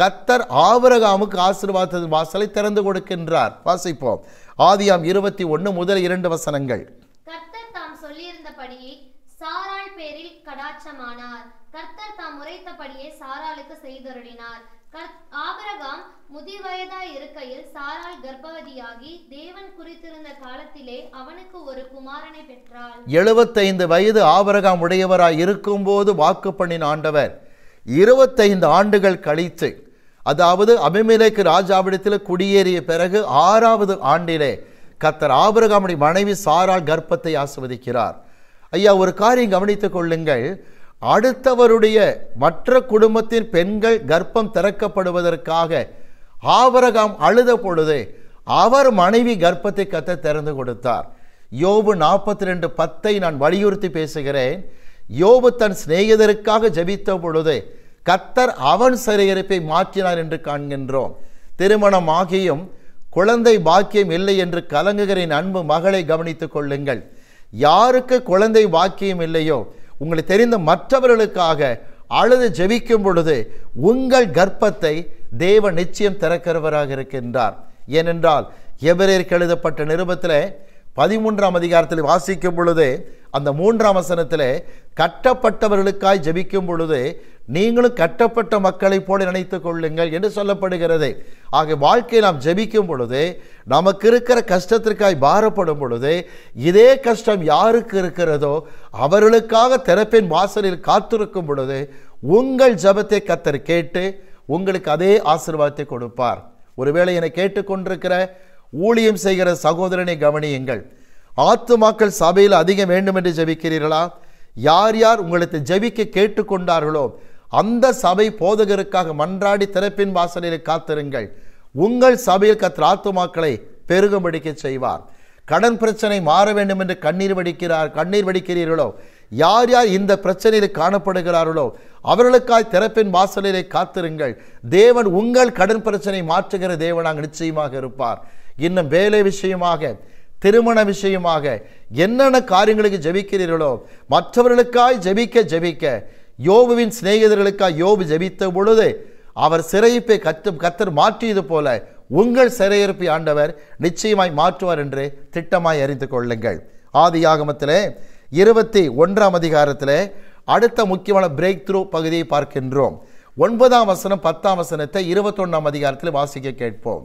கத்தர் ஆபரகாமுக்கு ஆசீர்வாதத்தின் வாசலை திறந்து கொடுக்கின்றார் வாசிப்போம் ஆதியாம் இருபத்தி ஒன்று முதல் இரண்டு வசனங்கள் தாம் சொல்லியிருந்தபடியே சாராள் பேரில் கடாட்சமானார் கர்த்தர் தாம் உரைத்தபடியே சாராளுக்கு செய்தருளினார் ஆபரகாம் முதிவயதாய் இருக்கையில் சாராள் கர்ப்பவதியாகி தேவன் குறித்திருந்த காலத்திலே அவனுக்கு ஒரு குமாரனை பெற்றார் எழுபத்தைந்து வயது ஆபரகாம் உடையவராய் இருக்கும் போது வாக்கு பண்ணின ஆண்டவர் இருபத்தைந்து ஆண்டுகள் கழித்து அதாவது அபிமிலைக்கு ராஜாவிடத்தில் குடியேறிய பிறகு ஆறாவது ஆண்டிலே கத்தர் ஆபரகாமுடைய மனைவி சாரால் கர்ப்பத்தை ஆசிர்வதிக்கிறார் ஐயா ஒரு காரியம் கவனித்துக் கொள்ளுங்கள் அடுத்தவருடைய மற்ற குடும்பத்தின் பெண்கள் கர்ப்பம் திறக்கப்படுவதற்காக ஆவரகம் அழுத பொழுது அவர் மனைவி கர்ப்பத்தை கத்த திறந்து கொடுத்தார் யோபு நாற்பத்தி ரெண்டு பத்தை நான் வலியுறுத்தி பேசுகிறேன் யோபு தன் சிநேகிதருக்காக ஜபித்த பொழுது கத்தர் அவன் சிறையிருப்பை மாற்றினார் என்று காண்கின்றோம் திருமணம் ஆகியும் குழந்தை பாக்கியம் இல்லை என்று கலங்குகிறேன் அன்பு மகளை கவனித்துக் கொள்ளுங்கள் யாருக்கு குழந்தை வாக்கியம் இல்லையோ உங்களை தெரிந்த மற்றவர்களுக்காக அழுது ஜெபிக்கும் பொழுது உங்கள் கர்ப்பத்தை தேவ நிச்சயம் திறக்கிறவராக இருக்கின்றார் ஏனென்றால் எவரேற்கு எழுதப்பட்ட நிருபத்தில் பதிமூன்றாம் அதிகாரத்தில் வாசிக்கும் பொழுது அந்த மூன்றாம் வசனத்தில் கட்டப்பட்டவர்களுக்காய் ஜபிக்கும் பொழுது நீங்களும் கட்டப்பட்ட மக்களைப் போல நினைத்து கொள்ளுங்கள் என்று சொல்லப்படுகிறது ஆக வாழ்க்கையை நாம் ஜெபிக்கும் பொழுது நமக்கு இருக்கிற கஷ்டத்திற்காய் பாரப்படும் பொழுது இதே கஷ்டம் யாருக்கு இருக்கிறதோ அவர்களுக்காக திறப்பின் வாசலில் காத்திருக்கும் பொழுது உங்கள் ஜபத்தை கத்தர் கேட்டு உங்களுக்கு அதே ஆசிர்வாதத்தை கொடுப்பார் ஒருவேளை என்னை கேட்டுக்கொண்டிருக்கிற ஊழியம் செய்கிற சகோதரனை கவனியுங்கள் ஆத்துமாக்கள் சபையில் அதிகம் வேண்டும் என்று ஜபிக்கிறீர்களா யார் யார் உங்களுக்கு ஜபிக்க கேட்டுக்கொண்டார்களோ அந்த சபை போதகருக்காக மன்றாடி திறப்பின் வாசலில் காத்திருங்கள் உங்கள் சபையில் கத்திர ஆத்துமாக்களை பெருகும்படிக்க செய்வார் கடன் பிரச்சனை மாற வேண்டும் என்று கண்ணீர் வடிக்கிறார் கண்ணீர் வடிக்கிறீர்களோ யார் யார் இந்த பிரச்சனையில் காணப்படுகிறார்களோ அவர்களுக்காய் திறப்பின் வாசலிலே காத்திருங்கள் தேவன் உங்கள் கடன் பிரச்சனை மாற்றுகிற தேவனாக நிச்சயமாக இருப்பார் இன்னும் வேலை விஷயமாக திருமண விஷயமாக என்னென்ன காரியங்களுக்கு ஜெபிக்கிறீர்களோ மற்றவர்களுக்காய் ஜெபிக்க ஜெபிக்க யோபுவின் சிநேகிதர்களுக்காக யோபு ஜெபித்த பொழுது அவர் சிறையிப்பை கத்து கத்தர் மாற்றியது போல உங்கள் சிறையிருப்பை ஆண்டவர் நிச்சயமாய் மாற்றுவார் என்று திட்டமாய் அறிந்து கொள்ளுங்கள் ஆதி ஆகமத்தில் இருபத்தி ஒன்றாம் அதிகாரத்தில் அடுத்த முக்கியமான பிரேக் த்ரூ பகுதியை பார்க்கின்றோம் ஒன்பதாம் வசனம் பத்தாம் வசனத்தை இருபத்தொன்னாம் அதிகாரத்தில் வாசிக்க கேட்போம்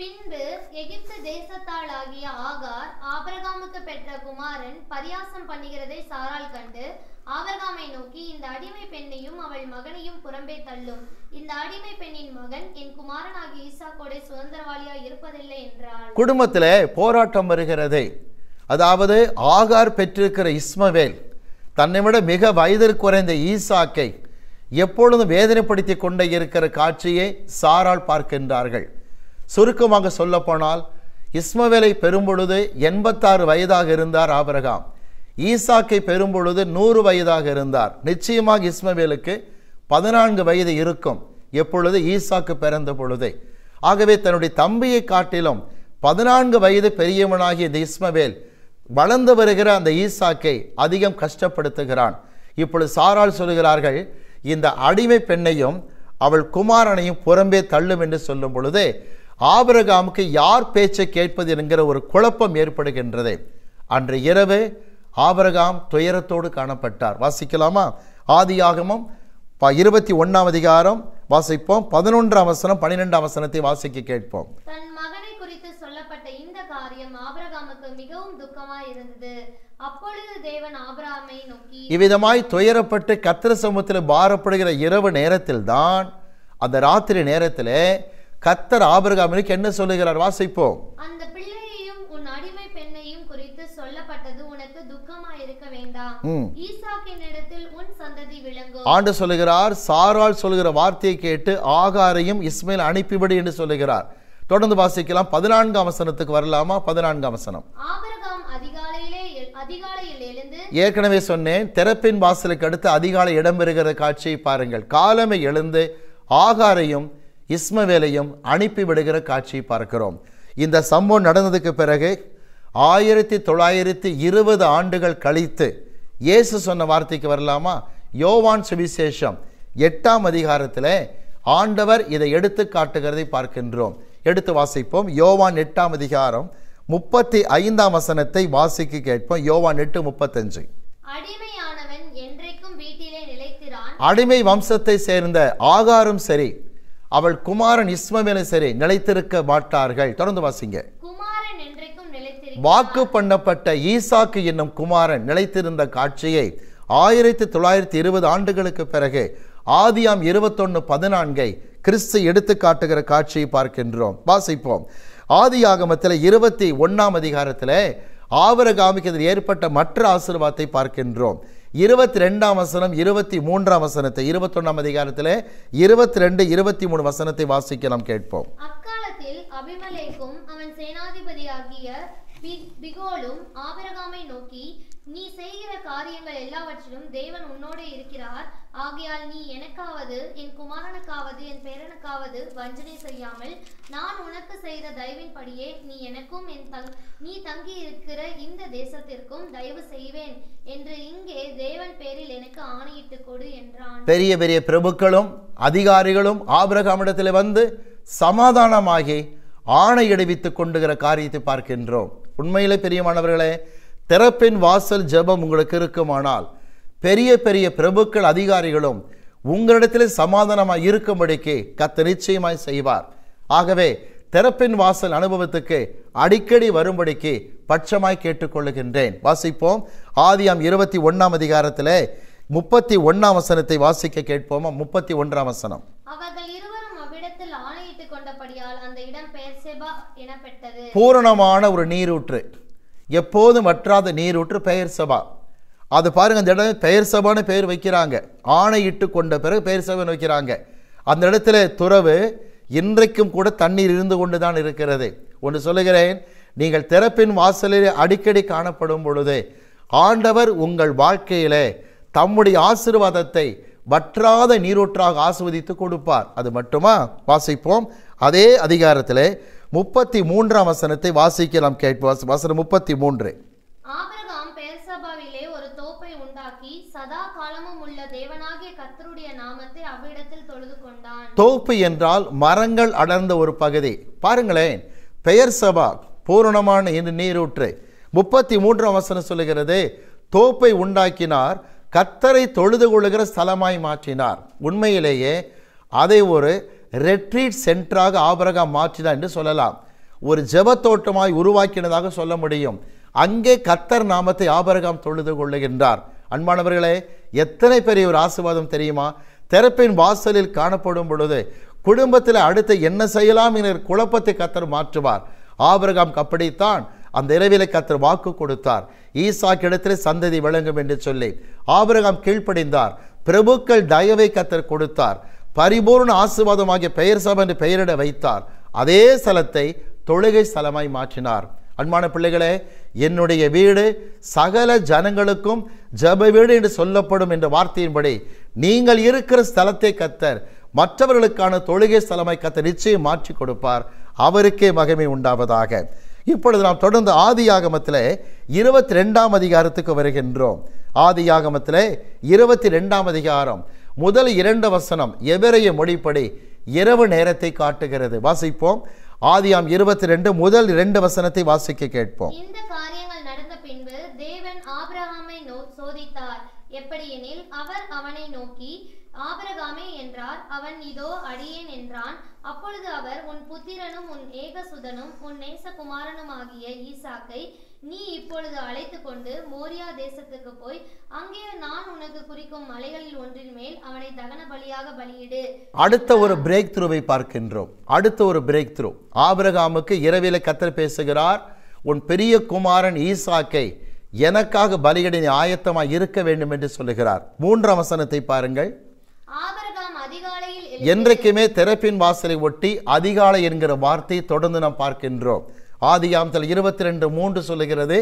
பின்பு எகிப்து தேசத்தால் ஆகிய ஆகார் ஆபரகாமுக்கு பெற்ற குமாரன் பரியாசம் பண்ணுகிறதை சாரால் கண்டு ஆவர்காமை நோக்கி இந்த அடிமை பெண்ணையும் அவள் மகனையும் புறம்பே தள்ளும் இந்த அடிமை பெண்ணின் மகன் என் குமாரனாகிய ஈசாக்கோடை சுதந்திரவாளியா இருப்பதில்லை என்றார் குடும்பத்தில் போராட்டம் வருகிறது அதாவது ஆகார் பெற்றிருக்கிற இஸ்மவேல் தன்னை விட மிக வயது குறைந்த ஈசாக்கை எப்பொழுதும் வேதனைப்படுத்தி கொண்டே இருக்கிற காட்சியை சாரால் பார்க்கின்றார்கள் சுருக்கமாக சொல்லப்போனால் இஸ்மவேலை பெறும்பொழுது எண்பத்தாறு வயதாக இருந்தார் ஆபரகாம் ஈசாக்கை பொழுது நூறு வயதாக இருந்தார் நிச்சயமாக இஸ்மவேலுக்கு பதினான்கு வயது இருக்கும் எப்பொழுது ஈசாக்கு பிறந்த பொழுதே ஆகவே தன்னுடைய தம்பியை காட்டிலும் பதினான்கு வயது பெரியவனாகிய இந்த இஸ்மவேல் வளர்ந்து வருகிற அந்த ஈசாக்கை அதிகம் கஷ்டப்படுத்துகிறான் இப்பொழுது சாரால் சொல்கிறார்கள் இந்த அடிமை பெண்ணையும் அவள் குமாரனையும் புறம்பே தள்ளும் என்று சொல்லும் பொழுது ஆபரகாமுக்கு யார் பேச்சை கேட்பது என்கிற ஒரு குழப்பம் ஏற்படுகின்றது அன்று இரவு ஆபரகாம் துயரத்தோடு காணப்பட்டார் வாசிக்கலாமா ஆதி ஆகமம் ப இருபத்தி ஒன்றாம் அதிகாரம் வாசிப்போம் பதினொன்று அவசரம் பன்னிரெண்டு அவசரத்தை வாசிக்க கேட்போம் தன் மகனை குறித்து சொல்லப்பட்ட இந்த காரியம் ஆபரகாமுக்கு மிகவும் துக்கமா இருந்தது அப்பொழுது தேவன் ஆபரகாமை நோக்கி இவ்விதமாய் துயரப்பட்டு கத்திர சமூகத்தில் பாரப்படுகிற இரவு நேரத்தில் தான் அந்த ராத்திரி நேரத்தில் கத்தர் ஆபரகாமிற்கு என்ன சொல்லுகிறார் வாசிப்போம் அந்த பிள்ளை ஆண்டு சொல்லுகிறார் சாரால் சொல்லுகிற வார்த்தையை கேட்டு ஆகாரையும் இஸ்மேல் அனுப்பிவிடு என்று சொல்லுகிறார் தொடர்ந்து வாசிக்கலாம் பதினான்காம் வசனத்துக்கு வரலாமா பதினான்காம் வசனம் ஏற்கனவே சொன்னேன் திறப்பின் வாசலுக்கு அடுத்து அதிகாலை இடம்பெறுகிற காட்சியை பாருங்கள் காலமை எழுந்து ஆகாரையும் இஸ்மவேலையும் விடுகிற காட்சியை பார்க்கிறோம் இந்த சம்பவம் நடந்ததுக்கு பிறகு ஆயிரத்தி தொள்ளாயிரத்தி இருபது ஆண்டுகள் கழித்து இயேசு சொன்ன வார்த்தைக்கு வரலாமா யோவான் சுவிசேஷம் எட்டாம் அதிகாரத்தில் ஆண்டவர் இதை எடுத்து காட்டுகிறதை பார்க்கின்றோம் எடுத்து வாசிப்போம் யோவான் எட்டாம் அதிகாரம் முப்பத்தி ஐந்தாம் வசனத்தை வாசிக்க கேட்போம் யோவான் எட்டு முப்பத்தஞ்சு அடிமை வம்சத்தை சேர்ந்த ஆகாரும் சரி அவள் குமாரன் இஸ்மவேலும் சரி நிலைத்திருக்க மாட்டார்கள் தொடர்ந்து வாசிங்க வாக்கு பண்ணப்பட்ட ஈசாக்கு என்னும் குமாரன் நிலைத்திருந்த காட்சியை ஆயிரத்தி தொள்ளாயிரத்தி இருபது ஆண்டுகளுக்கு பிறகு ஆதியாம் இருபத்தொன்னு பதினான்கை கிறிஸ்து எடுத்து காட்டுகிற காட்சியை பார்க்கின்றோம் வாசிப்போம் ஆதி ஆகமத்தில் இருபத்தி ஒன்றாம் அதிகாரத்தில் ஆவரகாமிக்கு இதில் ஏற்பட்ட மற்ற ஆசீர்வாதத்தை பார்க்கின்றோம் இருபத்தி ரெண்டாம் வசனம் இருபத்தி மூன்றாம் வசனத்தை இருபத்தொன்னாம் அதிகாரத்தில் இருபத்தி ரெண்டு இருபத்தி மூணு வசனத்தை வாசிக்க நாம் கேட்போம் அக்காலத்தில் அவன் சேனாதிபதியாகிய பிகோலும் ஆபிரகாமை நோக்கி நீ செய்கிற காரியங்கள் எல்லாவற்றிலும் தேவன் உன்னோடு இருக்கிறார் ஆகையால் நீ எனக்காவது என் குமாரனுக்காவது என் பேரனுக்காவது வஞ்சனை செய்யாமல் நான் உனக்கு செய்த தயவின்படியே நீ எனக்கும் என் தங் நீ தங்கி இருக்கிற இந்த தேசத்திற்கும் தயவு செய்வேன் என்று இங்கே தேவன் பேரில் எனக்கு ஆணையிட்டு கொடு என்றான் பெரிய பெரிய பிரபுக்களும் அதிகாரிகளும் ஆபிரகாமிடத்தில் வந்து சமாதானமாகி ஆணையிடுவித்துக் கொண்டுகிற காரியத்தை பார்க்கின்றோம் உண்மையிலே பெரியமானவர்களே திறப்பின் வாசல் ஜெபம் உங்களுக்கு இருக்குமானால் பெரிய பெரிய பிரபுக்கள் அதிகாரிகளும் உங்களிடத்தில் சமாதானமாக இருக்கும்படிக்கு கத்த நிச்சயமாய் செய்வார் ஆகவே திறப்பின் வாசல் அனுபவத்துக்கு அடிக்கடி வரும்படிக்கு பட்சமாய் கேட்டுக்கொள்ளுகின்றேன் வாசிப்போம் ஆதியாம் இருபத்தி ஒன்றாம் அதிகாரத்தில் முப்பத்தி ஒன்றாம் வசனத்தை வாசிக்க கேட்போமா முப்பத்தி ஒன்றாம் வசனம் பூரணமான ஒரு நீரூற்று எப்போதும் வற்றாத நீரூற்று பெயர் சபா அது பாருங்க அந்த இடம் பெயர் சபான்னு பெயர் வைக்கிறாங்க ஆணையிட்டு கொண்ட பிறகு பெயர் சபைன்னு வைக்கிறாங்க அந்த இடத்துல துறவு இன்றைக்கும் கூட தண்ணீர் இருந்து கொண்டு தான் இருக்கிறது ஒன்று சொல்லுகிறேன் நீங்கள் திறப்பின் வாசலில் அடிக்கடி காணப்படும் பொழுது ஆண்டவர் உங்கள் வாழ்க்கையிலே தம்முடைய ஆசிர்வாதத்தை வற்றாத நீரூற்றாக ஆசுவதித்து கொடுப்பார் அது மட்டுமா வாசிப்போம் அதே அதிகாரத்தில் முப்பத்தி மூன்றாம் வசனத்தை வாசிக்கலாம் கேட்ப வசனம் முப்பத்தி மூன்று தோப்பு என்றால் மரங்கள் அடர்ந்த ஒரு பகுதி பாருங்களேன் பெயர் சபா பூரணமான இந்த நீரூற்று முப்பத்தி மூன்றாம் வசனம் சொல்லுகிறது தோப்பை உண்டாக்கினார் கத்தரை தொழுது கொள்ளுகிற ஸ்தலமாய் மாற்றினார் உண்மையிலேயே அதை ஒரு ரெட்ரீட் சென்டராக ஆபரகாம் மாற்றினார் என்று சொல்லலாம் ஒரு ஜெபத்தோட்டமாய் உருவாக்கினதாக சொல்ல முடியும் அங்கே கத்தர் நாமத்தை ஆபரகாம் தொழுது கொள்ளுகின்றார் அன்பானவர்களே எத்தனை பெரிய ஒரு ஆசிர்வாதம் தெரியுமா திறப்பின் வாசலில் காணப்படும் பொழுது குடும்பத்தில் அடுத்து என்ன செய்யலாம் என குழப்பத்தை கத்தர் மாற்றுவார் ஆபரகாம் அப்படித்தான் அந்த இரவிலை கத்தர் வாக்கு கொடுத்தார் ஈசா கிடத்திலே சந்ததி விளங்கும் என்று சொல்லி ஆபரகாம் கீழ்ப்படிந்தார் பிரபுக்கள் தயவை கத்தர் கொடுத்தார் பரிபூர்ண ஆசிர்வாதமாகிய பெயர் சபை என்று பெயரிட வைத்தார் அதே ஸ்தலத்தை தொழுகை ஸ்தலமாய் மாற்றினார் அன்பான பிள்ளைகளே என்னுடைய வீடு சகல ஜனங்களுக்கும் ஜப வீடு என்று சொல்லப்படும் என்ற வார்த்தையின்படி நீங்கள் இருக்கிற ஸ்தலத்தை கத்தர் மற்றவர்களுக்கான தொழுகை ஸ்தலமாய் கத்தர் நிச்சயம் மாற்றி கொடுப்பார் அவருக்கே மகிமை உண்டாவதாக இப்பொழுது நாம் தொடர்ந்து ஆதி ஆகமத்தில் இருபத்தி ரெண்டாம் அதிகாரத்துக்கு வருகின்றோம் ஆதி ஆகமத்தில் இருபத்தி ரெண்டாம் அதிகாரம் முதல் இரண்டு வசனம் எவரைய மொழிப்படி இரவு நேரத்தை காட்டுகிறது வாசிப்போம் ஆதியாம் இருபத்தி ரெண்டு முதல் இரண்டு வசனத்தை வாசிக்க கேட்போம் இந்த காரியங்கள் நடந்த பின்பு தேவன் ஆபிரகாமை சோதித்தார் எப்படியெனில் அவர் அவனை நோக்கி ஆபரகாமே என்றார் அவன் இதோ அடியேன் என்றான் அப்பொழுது அவர் உன் புத்திரனும் உன் ஏகசுதனும் உன் நேசகுமாரனும் ஆகிய ஈசாக்கை நீ இப்பொழுது அழைத்து கொண்டு மோரியா தேசத்துக்கு போய் அங்கே நான் உனக்கு குறிக்கும் மலைகளில் ஒன்றின் மேல் அவனை தகன பலியாக பலியிடு அடுத்த ஒரு பிரேக் த்ரூவை பார்க்கின்றோம் அடுத்த ஒரு பிரேக் த்ரூ ஆபரகாமுக்கு இரவில கத்தர் பேசுகிறார் உன் பெரிய குமாரன் ஈசாக்கை எனக்காக பலியிட நீ ஆயத்தமாக இருக்க வேண்டும் என்று சொல்லுகிறார் மூன்றாம் வசனத்தை பாருங்கள் என்றைக்குமே திறப்பின் வாசலை ஒட்டி அதிகாலை என்கிற வார்த்தை தொடர்ந்து நாம் பார்க்கின்றோம் ஆம்தல் இருபத்தி ரெண்டு மூன்று சொல்லுகிறது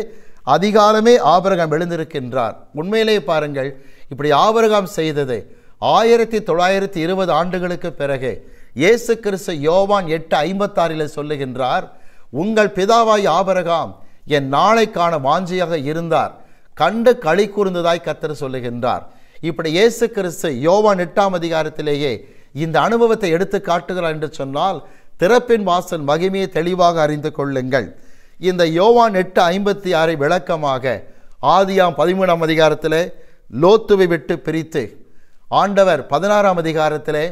அதிகாலமே ஆபரகம் எழுந்திருக்கின்றார் உண்மையிலே பாருங்கள் இப்படி ஆபரகாம் செய்தது ஆயிரத்தி தொள்ளாயிரத்தி இருபது ஆண்டுகளுக்கு பிறகு இயேசு கிறிஸ்து யோவான் எட்டு ஐம்பத்தாறில் சொல்லுகின்றார் உங்கள் பிதாவாய் ஆபரகாம் என் நாளைக்கான வாஞ்சியாக இருந்தார் கண்டு களி கூர்ந்ததாய் கத்தர் சொல்லுகின்றார் இப்படி இயேசு கிறிஸ்து யோவான் எட்டாம் அதிகாரத்திலேயே இந்த அனுபவத்தை எடுத்து காட்டுகிறார் என்று சொன்னால் திறப்பின் வாசல் மகிமையை தெளிவாக அறிந்து கொள்ளுங்கள் இந்த யோவான் எட்டு ஐம்பத்தி ஆறை விளக்கமாக ஆதியாம் பதிமூணாம் அதிகாரத்தில் லோத்துவை விட்டு பிரித்து ஆண்டவர் பதினாறாம் அதிகாரத்தில்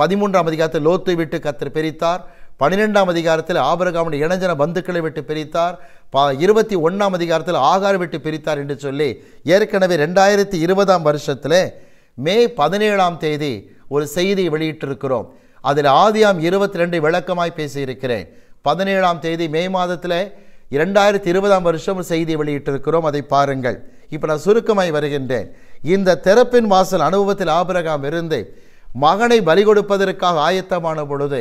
பதிமூன்றாம் அதிகாரத்தில் லோத்துவை விட்டு கத்தர் பிரித்தார் பன்னிரெண்டாம் அதிகாரத்தில் ஆபரகாமுடைய இளைஞன பந்துக்களை விட்டு பிரித்தார் பா இருபத்தி ஒன்றாம் அதிகாரத்தில் ஆகார் விட்டு பிரித்தார் என்று சொல்லி ஏற்கனவே ரெண்டாயிரத்தி இருபதாம் வருஷத்தில் மே பதினேழாம் தேதி ஒரு செய்தி வெளியிட்டிருக்கிறோம் அதில் ஆதியாம் இருபத்தி ரெண்டு விளக்கமாய் பேசியிருக்கிறேன் பதினேழாம் தேதி மே மாதத்தில் இரண்டாயிரத்தி இருபதாம் வருஷம் செய்தி வெளியிட்டிருக்கிறோம் அதை பாருங்கள் இப்போ நான் சுருக்கமாய் வருகின்றேன் இந்த திறப்பின் வாசல் அனுபவத்தில் ஆபரகாம் இருந்து மகனை பலி கொடுப்பதற்காக ஆயத்தமான பொழுது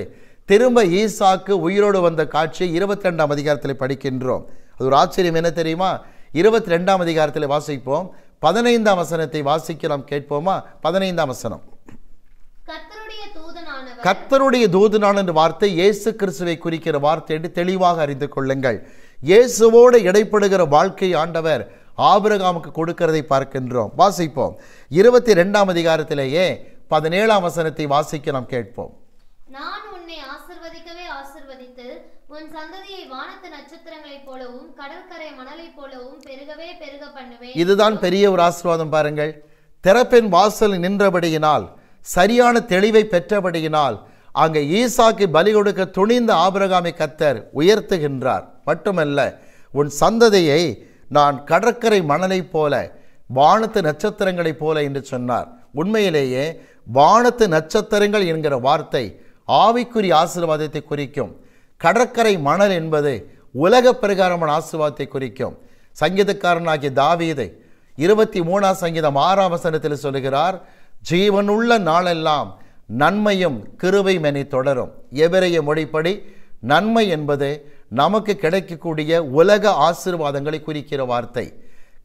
திரும்ப ஈசாக்கு உயிரோடு வந்த காட்சியை இருபத்தி ரெண்டாம் அதிகாரத்தில் படிக்கின்றோம் அது ஒரு ஆச்சரியம் என்ன தெரியுமா இருபத்தி ரெண்டாம் அதிகாரத்தில் வாசிப்போம் பதினைந்தாம் வசனத்தை வாசிக்க நாம் கேட்போமா பதினைந்தாம் வசனம் கத்தருடைய தூதனான என்ற வார்த்தை இயேசு கிறிஸ்துவை குறிக்கிற வார்த்தை என்று தெளிவாக அறிந்து கொள்ளுங்கள் இயேசுவோடு இடைப்படுகிற வாழ்க்கை ஆண்டவர் ஆபிரகாமுக்கு கொடுக்கிறதை பார்க்கின்றோம் வாசிப்போம் இருபத்தி ரெண்டாம் அதிகாரத்திலேயே பதினேழாம் வசனத்தை வாசிக்க நாம் கேட்போம் நான் உன்னை ஆசிர்வதிக்கவே ஆசிர்வதித்து உன் சந்ததியை வானத்து நட்சத்திரங்களைப் போலவும் கடற்கரை மணலைப் போலவும் பெருகவே பெருக பண்ணுவேன் இதுதான் பெரிய ஒரு ஆசிர்வாதம் பாருங்கள் திறப்பின் வாசல் நின்றபடியினால் சரியான தெளிவை பெற்றபடியினால் அங்கே ஈசாக்கு பலி கொடுக்க துணிந்த ஆபிரகாமை கத்தர் உயர்த்துகின்றார் மட்டுமல்ல உன் சந்ததியை நான் கடற்கரை மணலைப் போல வானத்து நட்சத்திரங்களைப் போல என்று சொன்னார் உண்மையிலேயே வானத்து நட்சத்திரங்கள் என்கிற வார்த்தை ஆவிக்குரிய ஆசீர்வாதத்தை குறிக்கும் கடற்கரை மணல் என்பது உலக பிரகாரமான ஆசீர்வாதத்தை குறிக்கும் சங்கீதக்காரனாகிய தாவீதை இருபத்தி மூணாம் சங்கீதம் ஆறாம் வசனத்தில் சொல்கிறார் ஜீவனுள்ள நாளெல்லாம் நன்மையும் கிருவையும் என தொடரும் எவரைய மொழிப்படி நன்மை என்பது நமக்கு கிடைக்கக்கூடிய உலக ஆசீர்வாதங்களை குறிக்கிற வார்த்தை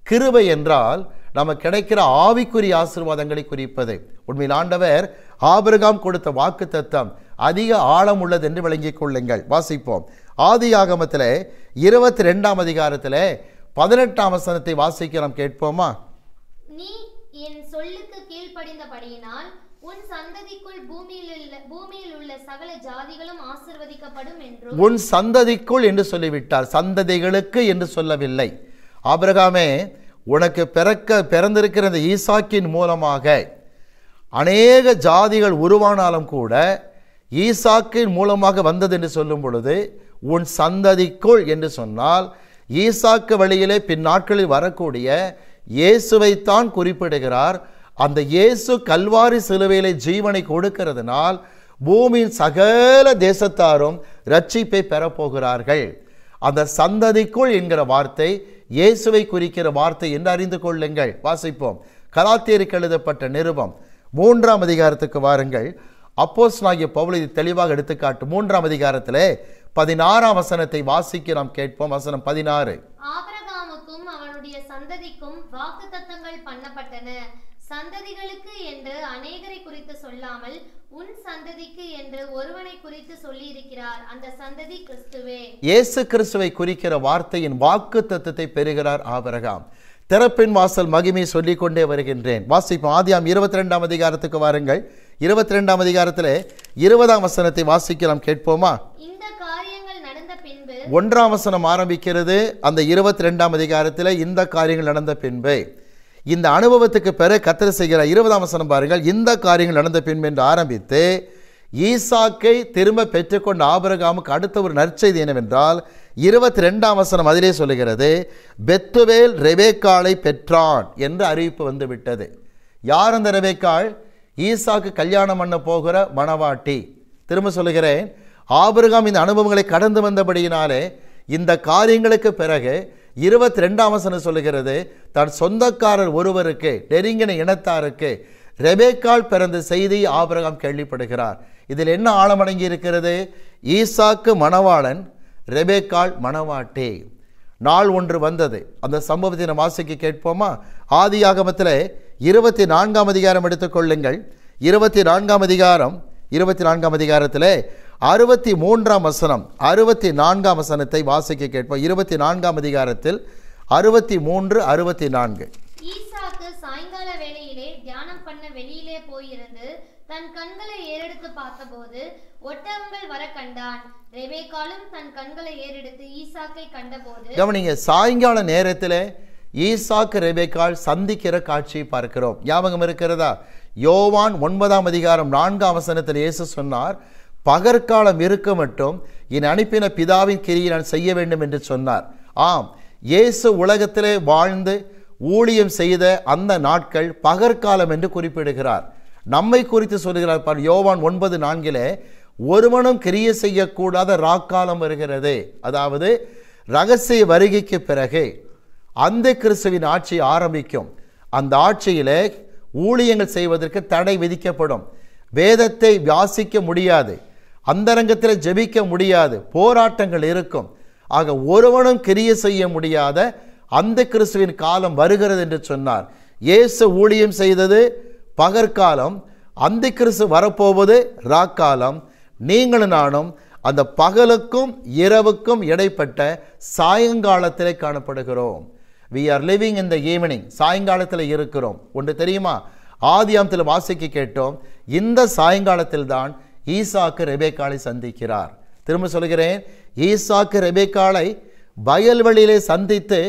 கிருவை என்றால் நமக்கு கிடைக்கிற ஆவிக்குரிய ஆசீர்வாதங்களை குறிப்பது உண்மையில் ஆண்டவர் ஆபிரகாம் கொடுத்த வாக்கு தத்தம் அதிக ஆழம் உள்ளது என்று விளங்கிக் கொள்ளுங்கள் வாசிப்போம் ஆதி ஆகமத்தில் இருபத்தி ரெண்டாம் அதிகாரத்தில் பதினெட்டாம் வசனத்தை வாசிக்க நாம் கேட்போமா நீ என் சொல்லுக்கு கீழ்ப்படிந்தபடியினால் உன் சந்ததிக்குள் பூமியில் உள்ள சகல ஜாதிகளும் ஆசிர்வதிக்கப்படும் என்றும் உன் சந்ததிக்குள் என்று சொல்லிவிட்டார் சந்ததிகளுக்கு என்று சொல்லவில்லை ஆபிரகாமே உனக்கு பிறக்க பிறந்திருக்கிற ஈசாக்கின் மூலமாக அநேக ஜாதிகள் உருவானாலும் கூட ஈசாக்கின் மூலமாக வந்தது என்று சொல்லும் பொழுது உன் சந்ததிக்குள் என்று சொன்னால் ஈசாக்கு வழியிலே பின்னாட்களில் வரக்கூடிய இயேசுவைத்தான் குறிப்பிடுகிறார் அந்த இயேசு கல்வாரி சிலுவையிலே ஜீவனை கொடுக்கிறதுனால் பூமியின் சகல தேசத்தாரும் ரட்சிப்பை பெறப்போகிறார்கள் அந்த சந்ததிக்குள் என்கிற வார்த்தை இயேசுவை குறிக்கிற வார்த்தை என்று அறிந்து கொள்ளுங்கள் வாசிப்போம் கலாத்தியருக்கு எழுதப்பட்ட நிருபம் மூன்றாம் அதிகாரத்துக்கு வாருங்கள் அப்போஸ் ஆகிய பவுல் இது தெளிவாக எடுத்துக்காட்டு மூன்றாம் அதிகாரத்தில் பதினாறாம் வசனத்தை வாசிக்க நாம் கேட்போம் வசனம் பதினாறு அவனுடைய சந்ததிக்கும் வாக்கு தத்தங்கள் பண்ணப்பட்டன சந்ததிகளுக்கு என்று அநேகரை குறித்து சொல்லாமல் உன் சந்ததிக்கு என்று ஒருவனை குறித்து சொல்லி இருக்கிறார் அந்த சந்ததி கிறிஸ்துவே இயேசு கிறிஸ்துவை குறிக்கிற வார்த்தையின் வாக்கு தத்துவத்தை பெறுகிறார் ஆபரகாம் திறப்பின் வாசல் மகிமை சொல்லிக்கொண்டே வருகின்றேன் வாசிப்போம் ஆதியாம் இருபத்தி ரெண்டாம் அதிகாரத்துக்கு வாருங்கள் இருபத்தி ரெண்டாம் அதிகாரத்தில் இருபதாம் வசனத்தை வாசிக்கலாம் கேட்போமா ஒன்றாம் வசனம் ஆரம்பிக்கிறது அந்த இருபத்தி ரெண்டாம் அதிகாரத்தில் இந்த காரியங்கள் நடந்த பின்பு இந்த அனுபவத்துக்கு பிறகு கத்திர செய்கிற இருபதாம் வசனம் பாருங்கள் இந்த காரியங்கள் நடந்த பின்பு என்று ஆரம்பித்து ஈசாக்கை திரும்ப பெற்றுக்கொண்ட ஆபரகாமுக்கு அடுத்த ஒரு நற்செய்தி என்னவென்றால் இருபத்தி ரெண்டாம் வசனம் அதிலே சொல்லுகிறது பெத்துவேல் ரெபேக்காளை பெற்றான் என்று அறிவிப்பு வந்துவிட்டது யார் அந்த ரெபேக்காள் ஈசாக்கு கல்யாணம் பண்ண போகிற மணவாட்டி திரும்ப சொல்லுகிறேன் ஆபிரகாம் இந்த அனுபவங்களை கடந்து வந்தபடியினாலே இந்த காரியங்களுக்கு பிறகு இருபத்தி ரெண்டாம் வசனம் சொல்லுகிறது தன் சொந்தக்காரர் ஒருவருக்கு நெருங்கின இனத்தாருக்கு ரெபேக்கால் பிறந்த செய்தி ஆபிரகாம் கேள்விப்படுகிறார் இதில் என்ன ஆழமடங்கி இருக்கிறது ஈசாக்கு மணவாளன் ரெபேக்கால் மணவாட்டே நாள் ஒன்று வந்தது அந்த சம்பவத்தை நம்ம ஆசைக்கு கேட்போமா ஆதி ஆகமத்தில் இருபத்தி நான்காம் அதிகாரம் எடுத்துக்கொள்ளுங்கள் இருபத்தி நான்காம் அதிகாரம் இருபத்தி நான்காம் அதிகாரத்தில் அறுபத்தி மூன்றாம் வசனம் அறுபத்தி நான்காம் வசனத்தை வாசிக்க கேட்போம் இருபத்தி நான்காம் அதிகாரத்தில் அறுபத்தி மூன்று அறுபத்தி நான்கு சாயங்கால வேளையிலே தியானம் பண்ண வெளியிலே போயிருந்து தன் கண்களை ஏறெடுத்து பார்த்தபோது ஒட்டகங்கள் வர கண்டான் ரெபேக்காலும் தன் கண்களை ஏறெடுத்து ஈசாக்கை கண்டபோது கவனிங்க சாயங்கால நேரத்தில் ஈசாக்கு ரெபேக்கால் சந்திக்கிற காட்சியை பார்க்கிறோம் ஞாபகம் இருக்கிறதா யோவான் ஒன்பதாம் அதிகாரம் நான்காம் வசனத்தில் இயேசு சொன்னார் பகற்காலம் இருக்க மட்டும் என் அனுப்பின பிதாவின் கிரியை நான் செய்ய வேண்டும் என்று சொன்னார் ஆம் இயேசு உலகத்திலே வாழ்ந்து ஊழியம் செய்த அந்த நாட்கள் பகற்காலம் என்று குறிப்பிடுகிறார் நம்மை குறித்து சொல்கிறார் பார் யோவான் ஒன்பது நான்கிலே ஒருவனும் கிரிய செய்யக்கூடாத ராக்காலம் வருகிறது அதாவது ரகசிய வருகைக்கு பிறகு அந்த கிறிஸ்துவின் ஆட்சி ஆரம்பிக்கும் அந்த ஆட்சியில் ஊழியங்கள் செய்வதற்கு தடை விதிக்கப்படும் வேதத்தை வியாசிக்க முடியாது அந்தரங்கத்தில் ஜெபிக்க முடியாது போராட்டங்கள் இருக்கும் ஆக ஒருவனும் கிரிய செய்ய முடியாத அந்த கிறிஸ்துவின் காலம் வருகிறது என்று சொன்னார் இயேசு ஊழியம் செய்தது பகற்காலம் அந்த கிறிஸ்து வரப்போவது ராக்காலம் நீங்களும் நானும் அந்த பகலுக்கும் இரவுக்கும் இடைப்பட்ட சாயங்காலத்தில் காணப்படுகிறோம் we are living in the evening சாயங்காலத்தில் இருக்கிறோம் ஒன்று தெரியுமா ஆதியாமத்தில் வாசிக்க கேட்டோம் இந்த சாயங்காலத்தில் தான் ஈசாக்கு ரெபேக்காலை சந்திக்கிறார் திரும்ப சொல்கிறேன் ஈசாக்கு ரெபேக்காலை வயல்வெளியிலே சந்தித்து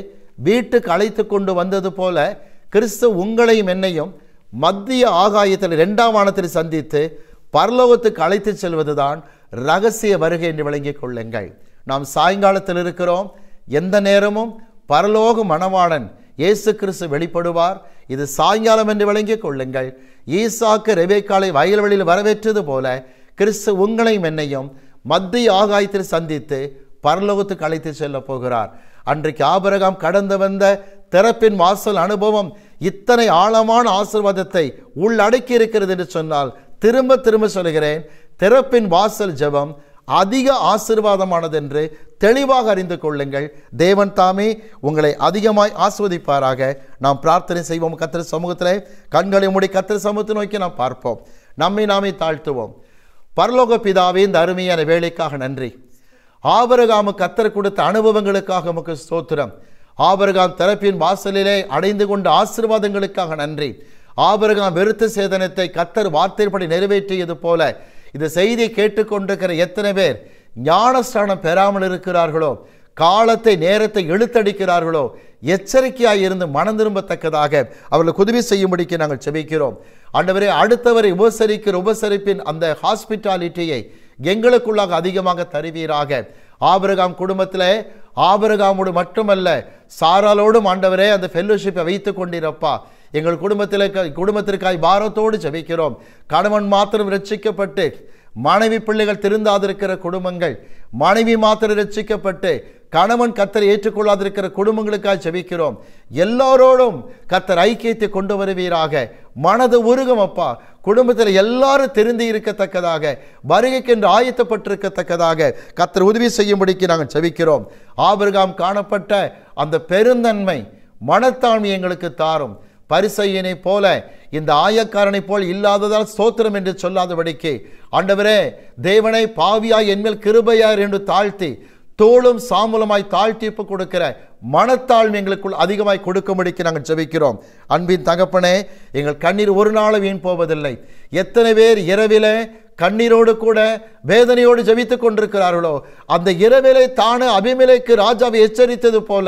வீட்டுக்கு அழைத்து கொண்டு வந்தது போல கிறிஸ்து உங்களையும் என்னையும் மத்திய ஆகாயத்தில் ரெண்டாம் வானத்தில் சந்தித்து பரலோகத்துக்கு அழைத்து செல்வதுதான் ரகசிய வருகை என்று விளங்கிக் கொள்ளுங்கள் நாம் சாயங்காலத்தில் இருக்கிறோம் எந்த நேரமும் பரலோக மணவாளன் இயேசு கிறிஸ்து வெளிப்படுவார் இது சாயங்காலம் என்று விளங்கிக் கொள்ளுங்கள் ஈசாக்கு ரெபேக்காலை வயல்வெளியில் வரவேற்றது போல கிறிஸ்து உங்களையும் என்னையும் மத்திய ஆகாயத்தில் சந்தித்து பரலோகத்துக்கு அழைத்து செல்லப் போகிறார் அன்றைக்கு ஆபரகாம் கடந்து வந்த திறப்பின் வாசல் அனுபவம் இத்தனை ஆழமான ஆசிர்வாதத்தை உள்ளடக்கி இருக்கிறது என்று சொன்னால் திரும்ப திரும்ப சொல்கிறேன் திறப்பின் வாசல் ஜபம் அதிக ஆசிர்வாதமானது என்று தெளிவாக அறிந்து கொள்ளுங்கள் தேவன் தாமே உங்களை அதிகமாய் ஆஸ்வதிப்பாராக நாம் பிரார்த்தனை செய்வோம் கத்திர சமூகத்தில் கண்களை மூடி கத்திர சமூகத்தை நோக்கி நாம் பார்ப்போம் நம்மை நாமே தாழ்த்துவோம் பரலோக பிதாவே இந்த அருமையான வேலைக்காக நன்றி ஆபரகாமு கத்தர் கொடுத்த அனுபவங்களுக்காக உமக்கு ஸ்தோத்திரம் ஆபரகாம் தரப்பின் வாசலிலே அடைந்து கொண்ட ஆசிர்வாதங்களுக்காக நன்றி ஆபரகாம் வெறுத்த சேதனத்தை கத்தர் வார்த்தைப்படி நிறைவேற்றியது போல இந்த செய்தியை கேட்டுக்கொண்டிருக்கிற எத்தனை பேர் ஞானஸ்தானம் பெறாமல் இருக்கிறார்களோ காலத்தை நேரத்தை இழுத்தடிக்கிறார்களோ எச்சரிக்கையாக இருந்து மனம் திரும்பத்தக்கதாக அவர்களுக்கு உதவி செய்யும்படிக்கு நாங்கள் செபிக்கிறோம் அண்டவரே அடுத்தவரை உபசரிக்கிற உபசரிப்பின் அந்த ஹாஸ்பிட்டாலிட்டியை எங்களுக்குள்ளாக அதிகமாக தருவீராக ஆபிரகாம் குடும்பத்தில் ஆபிரகாமோடு மட்டுமல்ல சாராலோடும் ஆண்டவரே அந்த ஃபெல்லோஷிப்பை வைத்து கொண்டிருப்பா எங்கள் குடும்பத்தில் குடும்பத்திற்காய் பாரத்தோடு ஜபிக்கிறோம் கணவன் மாத்திரம் ரட்சிக்கப்பட்டு மாணவி பிள்ளைகள் திருந்தாதிருக்கிற குடும்பங்கள் மனைவி மாத்திரை ரட்சிக்கப்பட்டு கணவன் கத்தரை ஏற்றுக்கொள்ளாதிருக்கிற குடும்பங்களுக்காக செபிக்கிறோம் எல்லாரோடும் கத்தர் ஐக்கியத்தை கொண்டு வருவீராக மனது உருகும் அப்பா குடும்பத்தில் எல்லாரும் திருந்தி இருக்கத்தக்கதாக வருகைக்கு என்று ஆயத்தப்பட்டிருக்கத்தக்கதாக கத்தர் உதவி செய்யும்படிக்கு நாங்கள் செபிக்கிறோம் ஆபிரகாம் காணப்பட்ட அந்த பெருந்தன்மை மனத்தாழ்மை எங்களுக்கு தாரும் பரிசையினை போல இந்த ஆயக்காரனை போல் இல்லாததால் ஸ்தோத்திரம் என்று சொல்லாதபடிக்கு ஆண்டவரே தேவனை பாவியாய் என்மேல் கிருபையார் என்று தாழ்த்தி தோளும் சாமுலமாய் தாழ்த்திப்பு கொடுக்கிற மனத்தாழ்மை எங்களுக்குள் அதிகமாய் கொடுக்கும்படிக்கு நாங்கள் ஜெபிக்கிறோம் அன்பின் தகப்பனே எங்கள் கண்ணீர் ஒரு நாளும் வீண் போவதில்லை எத்தனை பேர் இரவில கண்ணீரோடு கூட வேதனையோடு ஜபித்து கொண்டிருக்கிறார்களோ அந்த இரவிலை தானே அபிமலைக்கு ராஜாவை எச்சரித்தது போல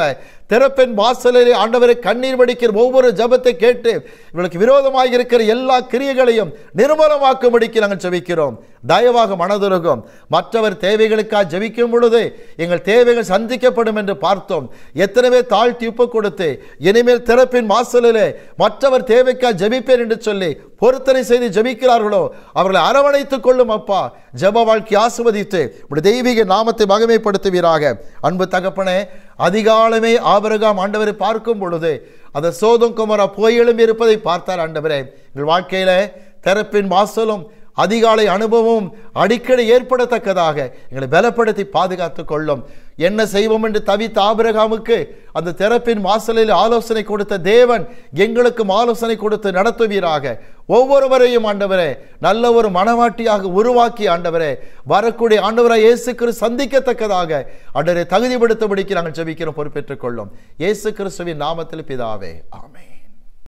திறப்பின் வாசலிலே ஆண்டவரை கண்ணீர் வடிக்கிற ஒவ்வொரு ஜபத்தை கேட்டு இவளுக்கு விரோதமாக இருக்கிற எல்லா கிரியைகளையும் நிர்மூலமாக்கும்படிக்கு நாங்கள் ஜபிக்கிறோம் தயவாக மனதுருகும் மற்றவர் தேவைகளுக்காக ஜபிக்கும் பொழுது எங்கள் தேவைகள் சந்திக்கப்படும் என்று பார்த்தோம் எத்தனை பேர் தாழ்த்தி உப்பு கொடுத்து இனிமேல் திறப்பின் வாசலிலே மற்றவர் தேவைக்காக ஜபிப்பேன் என்று சொல்லி பொருத்தனை செய்து ஜபிக்கிறார்களோ அவர்களை அரவணைத்துக் கொள்ளும் அப்பா ஜப வாழ்க்கை ஆசுவதித்து தெய்வீக நாமத்தை மகிமைப்படுத்துவீராக அன்பு தகப்பனே அதிகாலமே ஆபரகாம் ஆண்டவரை பார்க்கும் பொழுது அந்த சோதம் குமரா புயலும் இருப்பதை பார்த்தார் ஆண்டவரே எங்கள் வாழ்க்கையில் திறப்பின் வாசலும் அதிகாலை அனுபவம் அடிக்கடி ஏற்படத்தக்கதாக எங்களை பலப்படுத்தி பாதுகாத்து கொள்ளும் என்ன செய்வோம் என்று தவித்த ஆபிரகாமுக்கு அந்த திறப்பின் வாசலில் ஆலோசனை கொடுத்த தேவன் எங்களுக்கும் ஆலோசனை கொடுத்து நடத்துவீராக ஒவ்வொருவரையும் ஆண்டவரே நல்ல ஒரு மனவாட்டியாக உருவாக்கி ஆண்டவரே வரக்கூடிய ஆண்டவராக இயேசு கிறிஸ்து சந்திக்கத்தக்கதாக ஆண்டவரை தகுதிப்படுத்தபடிக்கு நாங்கள் ஜெபிக்கிறோம் பொறுப்பேற்றுக் கொள்ளும் இயேசு கிறிஸ்துவின் நாமத்தில் பிதாவே ஆமே